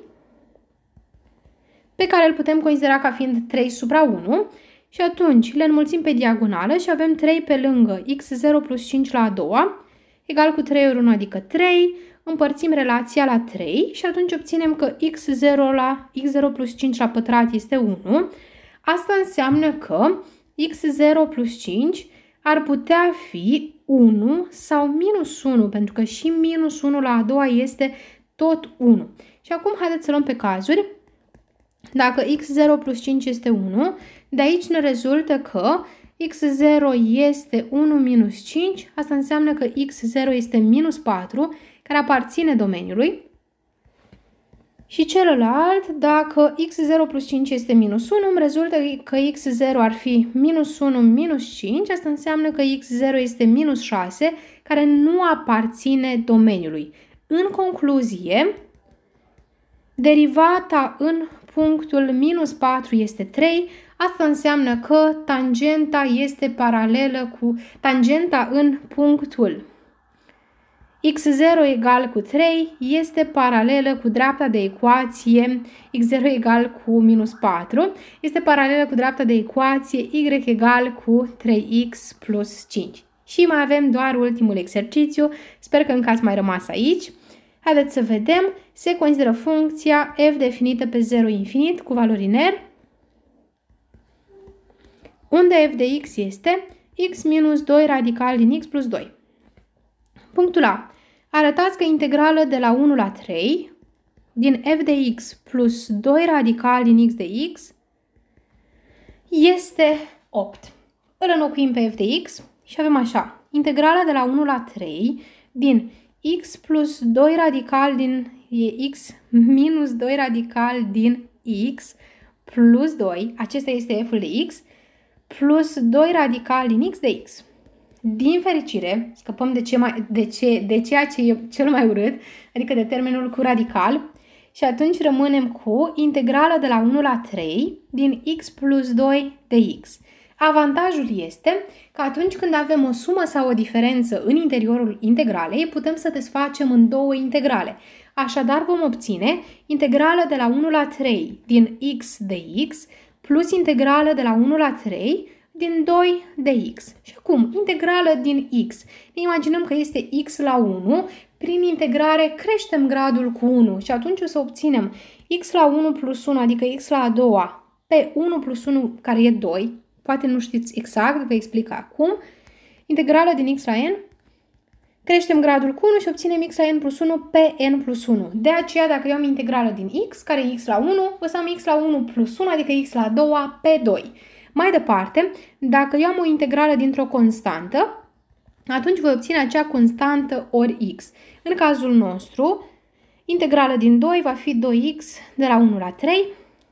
pe care îl putem considera ca fiind 3 supra 1 și atunci le înmulțim pe diagonală și avem 3 pe lângă x0 plus 5 la a doua, egal cu 3 ori 1, adică 3, împărțim relația la 3 și atunci obținem că x0, la, x0 plus 5 la pătrat este 1. Asta înseamnă că x0 plus 5 ar putea fi 1 sau minus 1, pentru că și minus 1 la a doua este tot 1. Și acum haideți să luăm pe cazuri. Dacă x0 plus 5 este 1, de aici ne rezultă că x0 este 1 minus 5, asta înseamnă că x0 este minus 4, care aparține domeniului și celălalt, dacă x0 plus 5 este minus 1, îmi rezultă că x0 ar fi minus 1 minus 5, asta înseamnă că x0 este minus 6, care nu aparține domeniului. În concluzie, derivata în punctul minus 4 este 3, asta înseamnă că tangenta este paralelă cu tangenta în punctul x0 egal cu 3 este paralelă cu dreapta de ecuație x0 egal cu minus 4, este paralelă cu dreapta de ecuație y egal cu 3x plus 5. Și mai avem doar ultimul exercițiu, sper că încă ați mai rămas aici. Haideți să vedem, se consideră funcția f definită pe 0 infinit cu valori în R, unde f de x este x minus 2 radical din x plus 2. Punctul A. Arătați că integrală de la 1 la 3 din f de x plus 2 radical din x de x este 8. Îl înlocuim pe f de x și avem așa. Integrala de la 1 la 3 din x plus 2 radical din x minus 2 radical din x plus 2, acesta este f de x, plus 2 radical din x de x. Din fericire, scăpăm de, ce mai, de, ce, de ceea ce e cel mai urât, adică de termenul cu radical, și atunci rămânem cu integrală de la 1 la 3 din x plus 2 de x. Avantajul este că atunci când avem o sumă sau o diferență în interiorul integralei, putem să desfacem în două integrale. Așadar vom obține integrală de la 1 la 3 din x de x plus integrală de la 1 la 3 din 2 de x. Și acum, integrală din x. Ne imaginăm că este x la 1, prin integrare creștem gradul cu 1 și atunci o să obținem x la 1 plus 1, adică x la a doua, pe 1 plus 1 care e 2, poate nu știți exact, vă explic acum, integrală din x la n, creștem gradul cu 1 și obținem x la n plus 1 pe n plus 1. De aceea, dacă eu am integrală din x, care e x la 1, o să am x la 1 plus 1, adică x la a doua, pe 2. Mai departe, dacă eu am o integrală dintr-o constantă, atunci voi obține acea constantă ori x. În cazul nostru, integrală din 2 va fi 2x de la 1 la 3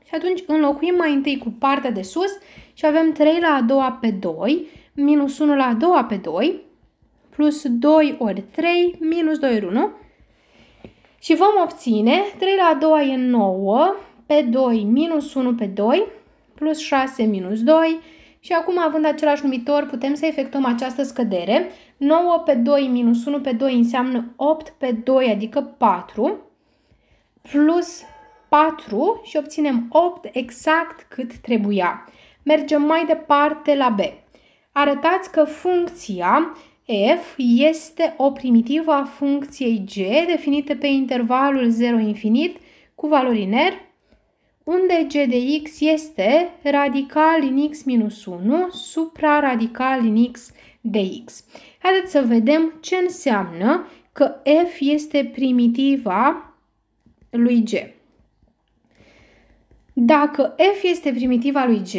și atunci înlocuim mai întâi cu partea de sus și avem 3 la a doua pe 2, minus 1 la a doua pe 2, plus 2 ori 3, minus 2 ori 1 și vom obține 3 la a doua e 9 pe 2 minus 1 pe 2 plus 6 minus 2 și acum, având același numitor, putem să efectuăm această scădere. 9 pe 2 minus 1 pe 2 înseamnă 8 pe 2, adică 4, plus 4 și obținem 8 exact cât trebuia. Mergem mai departe la B. Arătați că funcția f este o primitivă a funcției g definită pe intervalul 0 infinit cu valori iner unde g de x este radical din x minus 1 supra radical din x de x. Haideți să vedem ce înseamnă că f este primitiva lui g. Dacă f este primitiva lui g,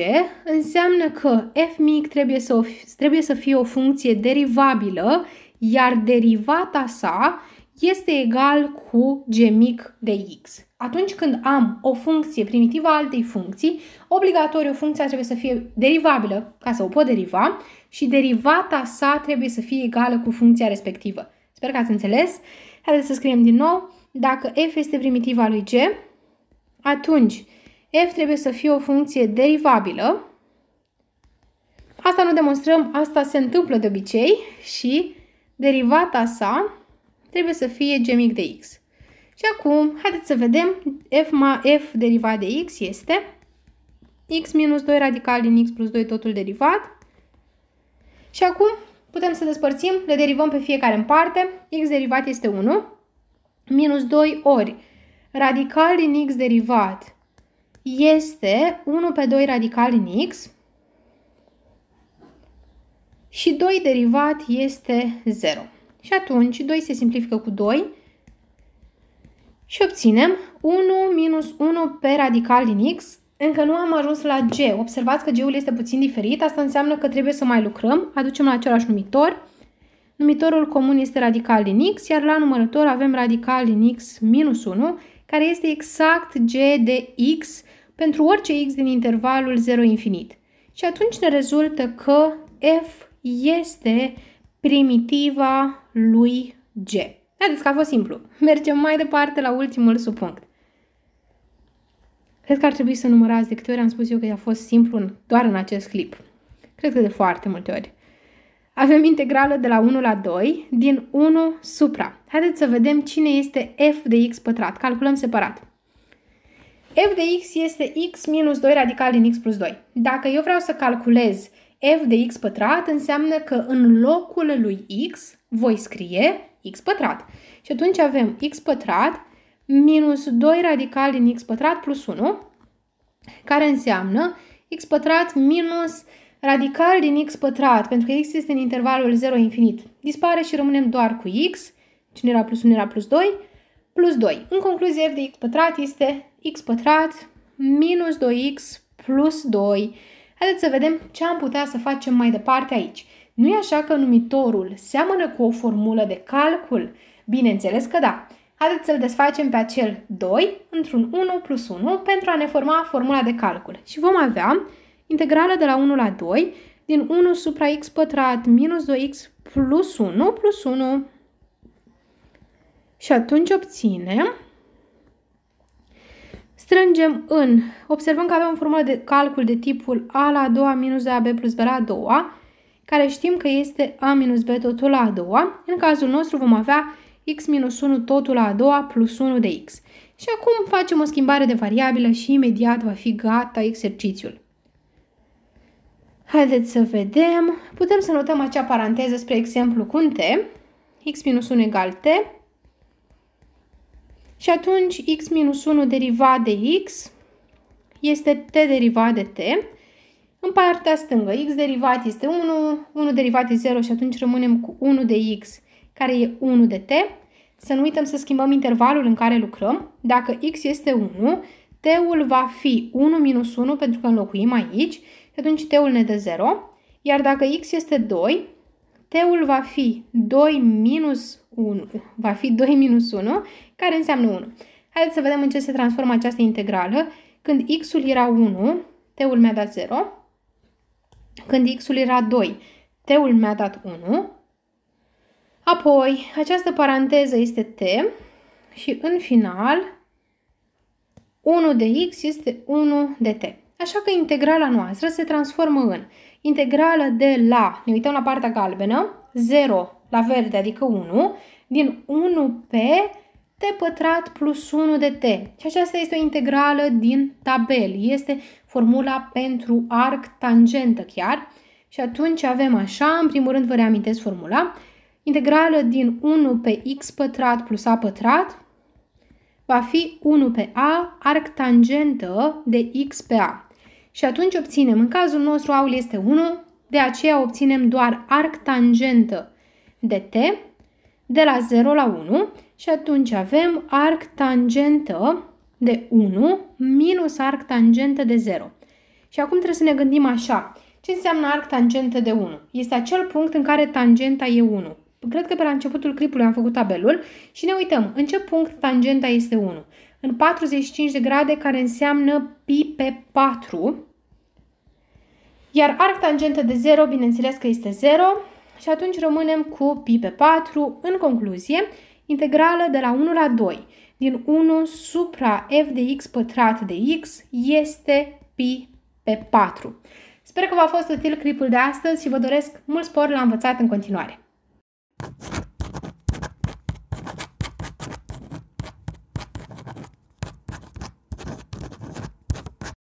înseamnă că f mic trebuie să, trebuie să fie o funcție derivabilă, iar derivata sa este egal cu g mic de x. Atunci când am o funcție primitivă a altei funcții, obligatoriu funcția trebuie să fie derivabilă ca să o pot deriva și derivata sa trebuie să fie egală cu funcția respectivă. Sper că ați înțeles. Haideți să scriem din nou. Dacă f este primitiva lui g, atunci f trebuie să fie o funcție derivabilă. Asta nu demonstrăm, asta se întâmplă de obicei și derivata sa trebuie să fie g mic de x. Și acum, haideți să vedem, f, ma, f derivat de x este x minus 2 radical din x plus 2 totul derivat. Și acum putem să despărțim, le derivăm pe fiecare în parte. x derivat este 1 minus 2 ori radical din x derivat este 1 pe 2 radical din x și 2 derivat este 0. Și atunci 2 se simplifică cu 2 și obținem 1 minus 1 pe radical din x. Încă nu am ajuns la G. Observați că G-ul este puțin diferit. Asta înseamnă că trebuie să mai lucrăm. Aducem la același numitor. Numitorul comun este radical din x, iar la numărător avem radical din x minus 1, care este exact g de x pentru orice x din intervalul 0 infinit. Și atunci ne rezultă că f este primitiva lui G. Haideți că a fost simplu. Mergem mai departe la ultimul subpunct. Cred că ar trebui să numărați de câte ori am spus eu că a fost simplu doar în acest clip. Cred că de foarte multe ori. Avem integrală de la 1 la 2 din 1 supra. Haideți să vedem cine este f de x pătrat. Calculăm separat. f de x este x minus 2 radical din x plus 2. Dacă eu vreau să calculez f de x pătrat înseamnă că în locul lui x voi scrie x pătrat. Și atunci avem x pătrat minus 2 radical din x pătrat plus 1, care înseamnă x pătrat minus radical din x pătrat, pentru că x este în intervalul 0 infinit. Dispare și rămânem doar cu x, cine era plus 1 era plus 2, plus 2. În concluzie, f de x pătrat este x pătrat minus 2x plus 2. Haideți să vedem ce am putea să facem mai departe aici. Nu e așa că numitorul seamănă cu o formulă de calcul? Bineînțeles că da. Haideți să-l desfacem pe acel 2 într-un 1 plus 1 pentru a ne forma formula de calcul. Și vom avea integrală de la 1 la 2 din 1 supra x pătrat minus 2x plus 1 plus 1. Și atunci obținem Strângem în, observăm că avem o formulă de calcul de tipul A la a doua minus de AB plus B la a doua, care știm că este A minus B totul la a doua. În cazul nostru vom avea x minus 1 totul la a doua plus 1 de x. Și acum facem o schimbare de variabilă și imediat va fi gata exercițiul. Haideți să vedem. Putem să notăm acea paranteză, spre exemplu, cu un t. x minus 1 egal t și atunci x minus 1 derivat de x este t derivat de t. În partea stângă, x derivat este 1, 1 derivat e 0 și atunci rămânem cu 1 de x care e 1 de t. Să nu uităm să schimbăm intervalul în care lucrăm. Dacă x este 1, t-ul va fi 1 minus 1 pentru că înlocuim aici și atunci t-ul ne dă 0. Iar dacă x este 2, T-ul va fi 2 minus 1, va fi 2 minus 1, care înseamnă 1. Haideți să vedem în ce se transformă această integrală. Când x-ul era 1, t-ul mi-a dat 0. Când x-ul era 2, t-ul mi-a dat 1. Apoi, această paranteză este t și în final 1 de x este 1 de t. Așa că integrala noastră se transformă în integrală de la, ne uităm la partea galbenă, 0 la verde, adică 1, din 1 pe t pătrat plus 1 de t. Și aceasta este o integrală din tabel. Este formula pentru arc tangentă chiar. Și atunci avem așa, în primul rând vă reamintesc formula, integrală din 1 pe x pătrat plus a pătrat va fi 1 pe a arc tangentă de x pe a și atunci obținem, în cazul nostru aul este 1, de aceea obținem doar arc tangentă de t de la 0 la 1 și atunci avem arc tangentă de 1 minus arc tangentă de 0. Și acum trebuie să ne gândim așa. Ce înseamnă arc tangentă de 1? Este acel punct în care tangenta e 1. Cred că pe la începutul clipului am făcut tabelul și ne uităm în ce punct tangenta este 1. În 45 de grade, care înseamnă pi pe 4, iar arc tangentă de 0, bineînțeles că este 0 și atunci rămânem cu pi pe 4. În concluzie, integrală de la 1 la 2 din 1 supra f de x pătrat de x este pi pe 4. Sper că v-a fost util clipul de astăzi și vă doresc mult spor la învățat în continuare.